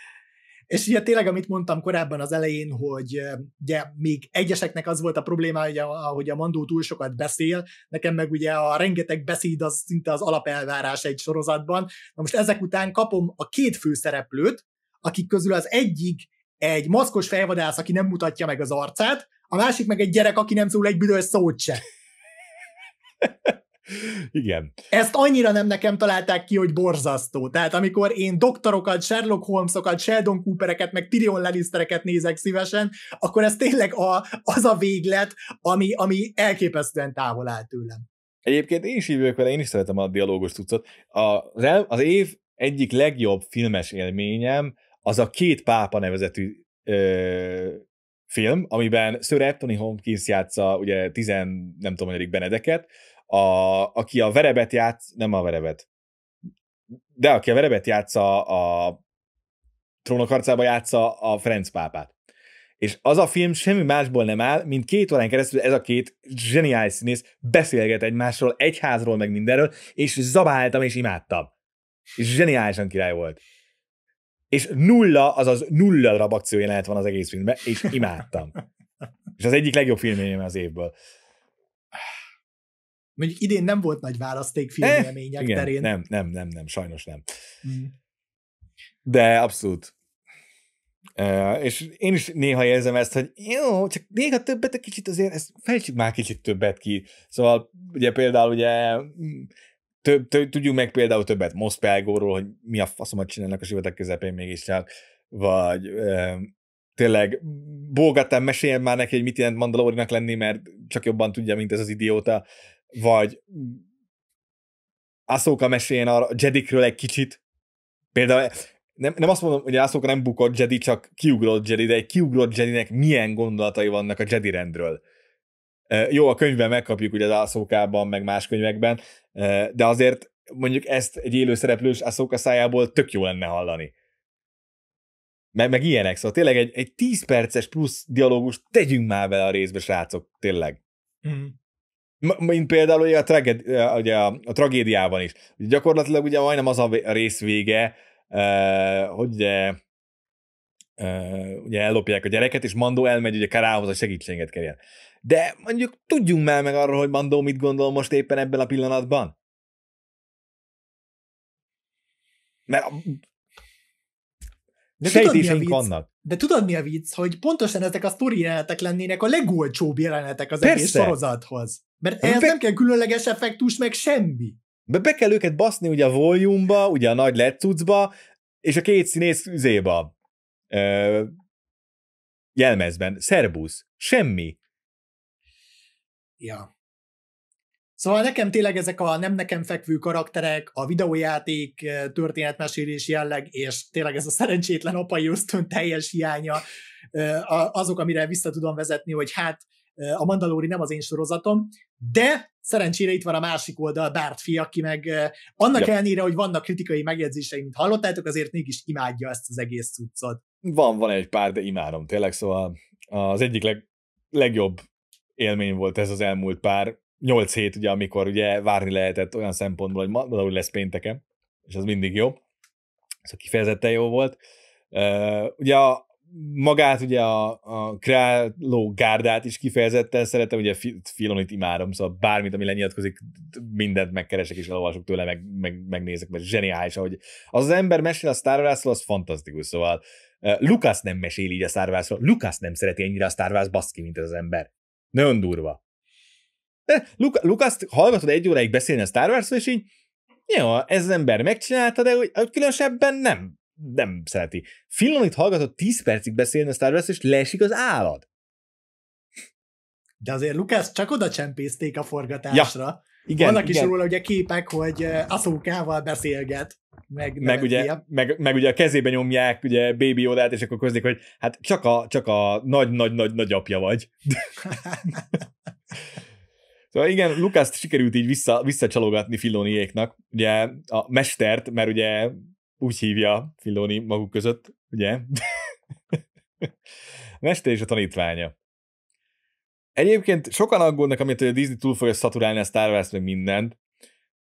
És ugye tényleg, amit mondtam korábban az elején, hogy ugye még egyeseknek az volt a problémája, hogy a mandó túl sokat beszél, nekem meg ugye a rengeteg beszéd az szinte az alapelvárás egy sorozatban. Na most ezek után kapom a két főszereplőt, akik közül az egyik egy maszkos fejvadász, aki nem mutatja meg az arcát, a másik meg egy gyerek, aki nem szól egy büdös szót se. Igen. Ezt annyira nem nekem találták ki, hogy borzasztó. Tehát amikor én doktorokat, Sherlock Holmesokat, Sheldon Coopereket, meg Tyrion Lannistereket nézek szívesen, akkor ez tényleg a, az a véglet, ami, ami elképesztően távol áll tőlem. Egyébként én is hívjuk vele, én is szeretem a dialógus cuccot. Az, az év egyik legjobb filmes élményem az a két pápa nevezetű ö, film, amiben Sir Anthony Hopkins játsza ugye tizen, nem tudom, hogy Benedeket, a, aki a verebet játsz, nem a verebet, de aki a verebet játsza a trónok játsza a Ferenc pápát. És az a film semmi másból nem áll, mint két órán keresztül ez a két zseniális színész beszélget egymásról, egyházról, meg mindenről, és zabáltam és imádtam. És zseniálisan király volt. És nulla, azaz nulla rabakció jelenet van az egész filmben, és imádtam. és az egyik legjobb filmjém az évből. Mondjuk idén nem volt nagy választék filmélmények eh, terén. Nem, nem, nem, nem, sajnos nem. Mm. De abszolút. Uh, és én is néha érzem ezt, hogy jó, csak néha többet egy kicsit azért, ezt fejtsük már kicsit többet ki. Szóval ugye például ugye mm, több, több, tudjuk meg például többet Moszpelgóról, hogy mi a faszomat csinálnak a sivatag közepén mégis csak, vagy ö, tényleg Bógatán meséljen már neki, hogy mit jelent Mandalorinak lenni, mert csak jobban tudja, mint ez az idióta vagy Ashoka meséljen a Jedikről egy kicsit. Például nem, nem azt mondom, hogy Ashoka nem bukott Jedi, csak kiugrott Jedi, de egy kiugrott Jedinek milyen gondolatai vannak a Jedi rendről. Jó, a könyvben megkapjuk ugye az Ashokában, meg más könyvekben, de azért mondjuk ezt egy élő szereplős Ashoka szájából tök jó lenne hallani. Meg, meg ilyenek, szóval tényleg egy, egy 10 perces plusz dialógus tegyünk már vele a részbe, srácok, tényleg. Mm. Mint például ugye a, traged, ugye a, a tragédiában is. Ugye gyakorlatilag ugye majdnem az a rész vége, hogy ugye, ugye ellopják a gyereket, és Mandó elmegy ugye Karához, hogy segítséget kerjen. De mondjuk tudjunk már meg arról, hogy Mandó mit gondol most éppen ebben a pillanatban. Mert de sejtéseink vannak. De tudod mi a vicc, hogy pontosan ezek a sztori jelenetek lennének a legolcsóbb jelenetek az Persze. egész sorozathoz. Mert ehhez be... nem kell különleges effektus, meg semmi. Be, be kell őket baszni ugye a volumba, ugye a nagy lecucba, és a két színész üzéba. Ö, jelmezben. Szerbusz. Semmi. Ja. Szóval nekem tényleg ezek a nem nekem fekvő karakterek, a videójáték eh, történetmesélés jelleg, és tényleg ez a szerencsétlen apai ösztön teljes hiánya, eh, azok, amire vissza tudom vezetni, hogy hát eh, a Mandalori nem az én sorozatom, de szerencsére itt van a másik oldal, Bárt fia, aki meg annak ja. ellenére, hogy vannak kritikai megjegyzései, mint hallottátok, azért mégis imádja ezt az egész cuccot. Van, van egy pár, de imádom tényleg, szóval az egyik leg, legjobb élmény volt ez az elmúlt pár 8 hét, ugye, amikor ugye várni lehetett olyan szempontból, hogy ma hogy lesz pénteken, és az mindig jó. Ez szóval kifejezetten jó volt. Uh, ugye a, magát, ugye a, a kreáló gárdát is kifejezetten szeretem, ugye Filonit imádom, szóval bármit, ami lenyilatkozik, mindent megkeresek és elolvasok tőle, meg, meg, megnézek, mert zseniális, ahogy az az ember mesél a Star wars az fantasztikus, szóval uh, Lucas nem mesél így a Star wars Lucas nem szereti ennyire a Star Wars baszki, mint ez az ember. Nagyon durva. Luke, hallgatod egy óráig beszélni a Star wars és így, jó, ez az ember megcsinálta, de hogy hogy különösebben nem, nem szereti. Filonit hallgatott 10 percig beszélni a Star Wars, és leesik az állad. De azért Lukas csak oda csempészték a forgatásra. Ja. Igen, Vannak igen. is róla ugye képek, hogy Aszókával beszélget. Meg, meg, ugye, meg, meg, ugye, a kezébe nyomják ugye Baby Odát, és akkor közlik, hogy hát csak a, csak a nagy-nagy-nagy nagyapja vagy. Szóval igen, Lukást sikerült így vissza, visszacsalogatni Filoniéknak, ugye a mestert, mert ugye úgy hívja Filoni maguk között, ugye? a mester és a tanítványa. Egyébként sokan aggódnak, amit a Disney túl fogja szaturálni a Star Wars meg mindent.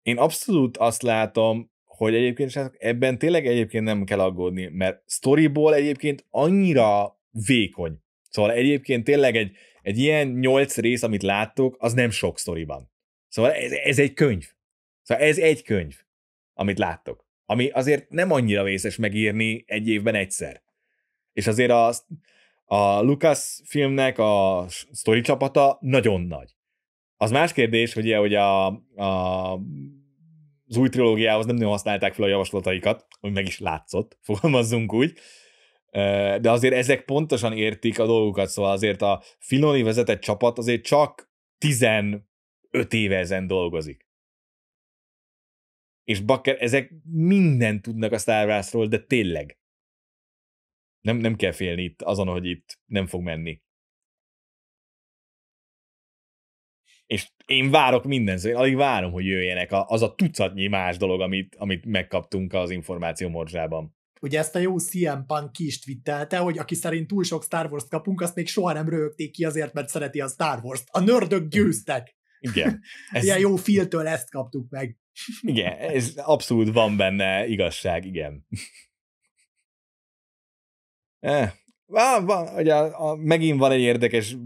Én abszolút azt látom, hogy egyébként ebben tényleg egyébként nem kell aggódni, mert storyból egyébként annyira vékony. Szóval egyébként tényleg egy, egy ilyen nyolc rész, amit láttuk, az nem sok sztoriban. Szóval ez, ez egy könyv. Szóval ez egy könyv, amit láttok. Ami azért nem annyira vészes megírni egy évben egyszer. És azért a, a Lucas filmnek a sztori csapata nagyon nagy. Az más kérdés, hogy ugye, hogy a, a az új trilógiához nem nagyon használták fel a javaslataikat, hogy meg is látszott, fogalmazzunk úgy, de azért ezek pontosan értik a dolgukat, szóval azért a Filoni vezetett csapat azért csak 15 éve ezen dolgozik. És bakker, ezek mindent tudnak a Star Wars-ról, de tényleg. Nem, nem kell félni itt azon, hogy itt nem fog menni. És én várok minden, szóval én alig várom, hogy jöjjenek az a tucatnyi más dolog, amit, amit megkaptunk az információ morzsában. Ugye ezt a jó CM Punk ki is twittelte, hogy aki szerint túl sok Star Wars-t kapunk, azt még soha nem röhögték ki azért, mert szereti a Star Wars-t. A nördök győztek! Igen. Ez... Ilyen jó filtől ezt kaptuk meg. Igen, ez abszolút van benne igazság, igen. Eh, van, van, ugye a, a, megint van egy érdekes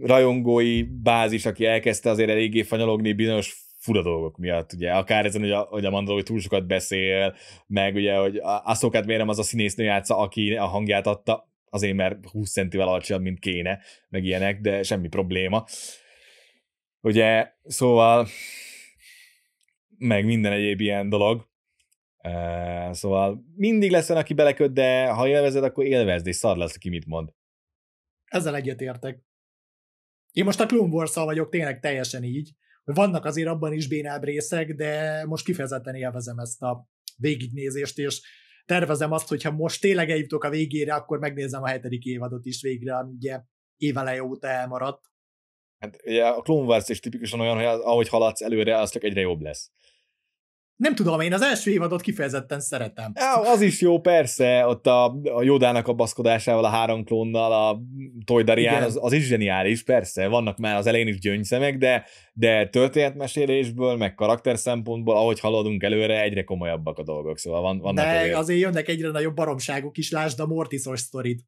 rajongói bázis, aki elkezdte azért eléggé fanyalogni bizonyos fura dolgok miatt, ugye, akár ezen, hogy a, hogy a Mandalori túl sokat beszél, meg ugye, hogy a szokát nem az a színésznő játsza, aki a hangját adta, azért mert 20 centivel alacsonyabb, mint kéne, meg ilyenek, de semmi probléma. Ugye, szóval meg minden egyéb ilyen dolog. szóval mindig lesz olyan, aki beleköd, de ha élvezed, akkor élvezd, és szar lesz, ki mit mond. Ezzel egyetértek. Én most a Clone wars vagyok tényleg teljesen így, vannak azért abban is bénább részek, de most kifejezetten élvezem ezt a végignézést, és tervezem azt, hogyha most tényleg eljutok a végére, akkor megnézem a hetedik évadot is végre, ami ugye éveleje óta elmaradt. Hát ugye a Clone Wars is tipikusan olyan, hogy az, ahogy haladsz előre, az csak egyre jobb lesz nem tudom, én az első évadot kifejezetten szeretem. Ja, az is jó, persze, ott a, a Jodának a baszkodásával, a három klónnal, a Toydarián, az, az is zseniális, persze, vannak már az elején is gyöngyszemek, de, de történetmesélésből, meg karakter szempontból, ahogy haladunk előre, egyre komolyabbak a dolgok, szóval van, vannak De azért, azért jönnek egyre nagyobb baromságok is, lásd a Mortisos sztorit.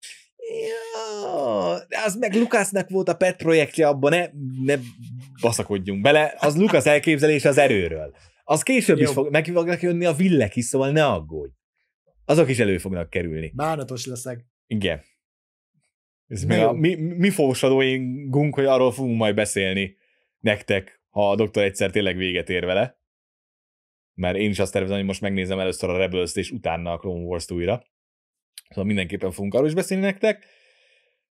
Ja, az meg Lukásznak volt a pet projektje, abban ne, ne baszakodjunk bele, az Lukasz elképzelése az erőről. Az később Jó. is fog, meg fognak jönni a villek is, szóval ne aggódj. Azok is elő fognak kerülni. Bánatos leszek. Igen. Ez mi, a, mi, mi gunk, hogy arról fogunk majd beszélni nektek, ha a doktor egyszer tényleg véget ér vele. Mert én is azt tervezem, hogy most megnézem először a rebels és utána a Clone Wars-t újra. Szóval mindenképpen fogunk arról is beszélni nektek.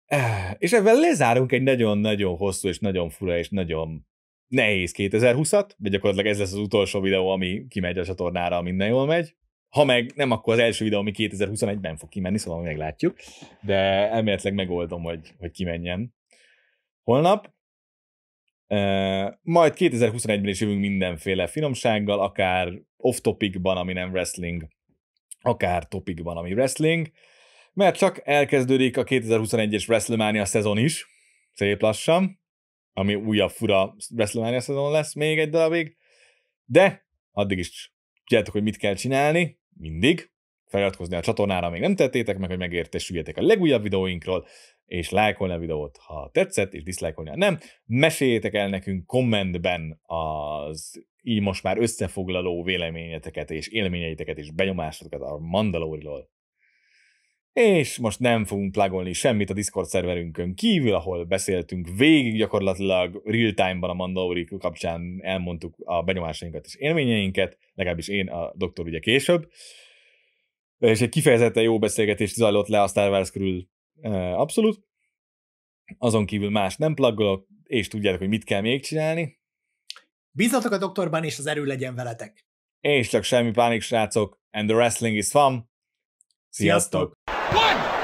Eh, és ebben lezárunk egy nagyon-nagyon hosszú és nagyon fura és nagyon nehéz 2020-at, de gyakorlatilag ez lesz az utolsó videó, ami kimegy a csatornára, minden jól megy. Ha meg nem, akkor az első videó, ami 2021-ben fog kimenni, szóval meglátjuk, de elméletileg megoldom, hogy, hogy kimenjen holnap. majd 2021-ben is jövünk mindenféle finomsággal, akár off-topicban, ami nem wrestling, akár topicban, ami wrestling, mert csak elkezdődik a 2021-es WrestleMania szezon is, szép lassan, ami újabb fura WrestleMania szezon lesz még egy darabig, de addig is tudjátok, hogy mit kell csinálni, mindig, feliratkozni a csatornára, még nem tettétek meg, hogy megértesüljetek a legújabb videóinkról, és lájkolni a videót, ha tetszett, és diszlájkolni, ha nem. Meséljétek el nekünk kommentben az így most már összefoglaló véleményeteket és élményeiteket és benyomásokat a Mandaloriról, és most nem fogunk plagolni semmit a Discord szerverünkön kívül, ahol beszéltünk végig gyakorlatilag real time-ban a Mandalori kapcsán elmondtuk a benyomásainkat és élményeinket, legalábbis én, a doktor ugye később, és egy kifejezetten jó beszélgetést zajlott le a Star Wars körül e, abszolút. Azon kívül más nem plaggolok, és tudjátok, hogy mit kell még csinálni. Bízatok a doktorban, és az erő legyen veletek. És csak semmi pánik, srácok, and the wrestling is fun. Sziasztok! Sziasztok. One!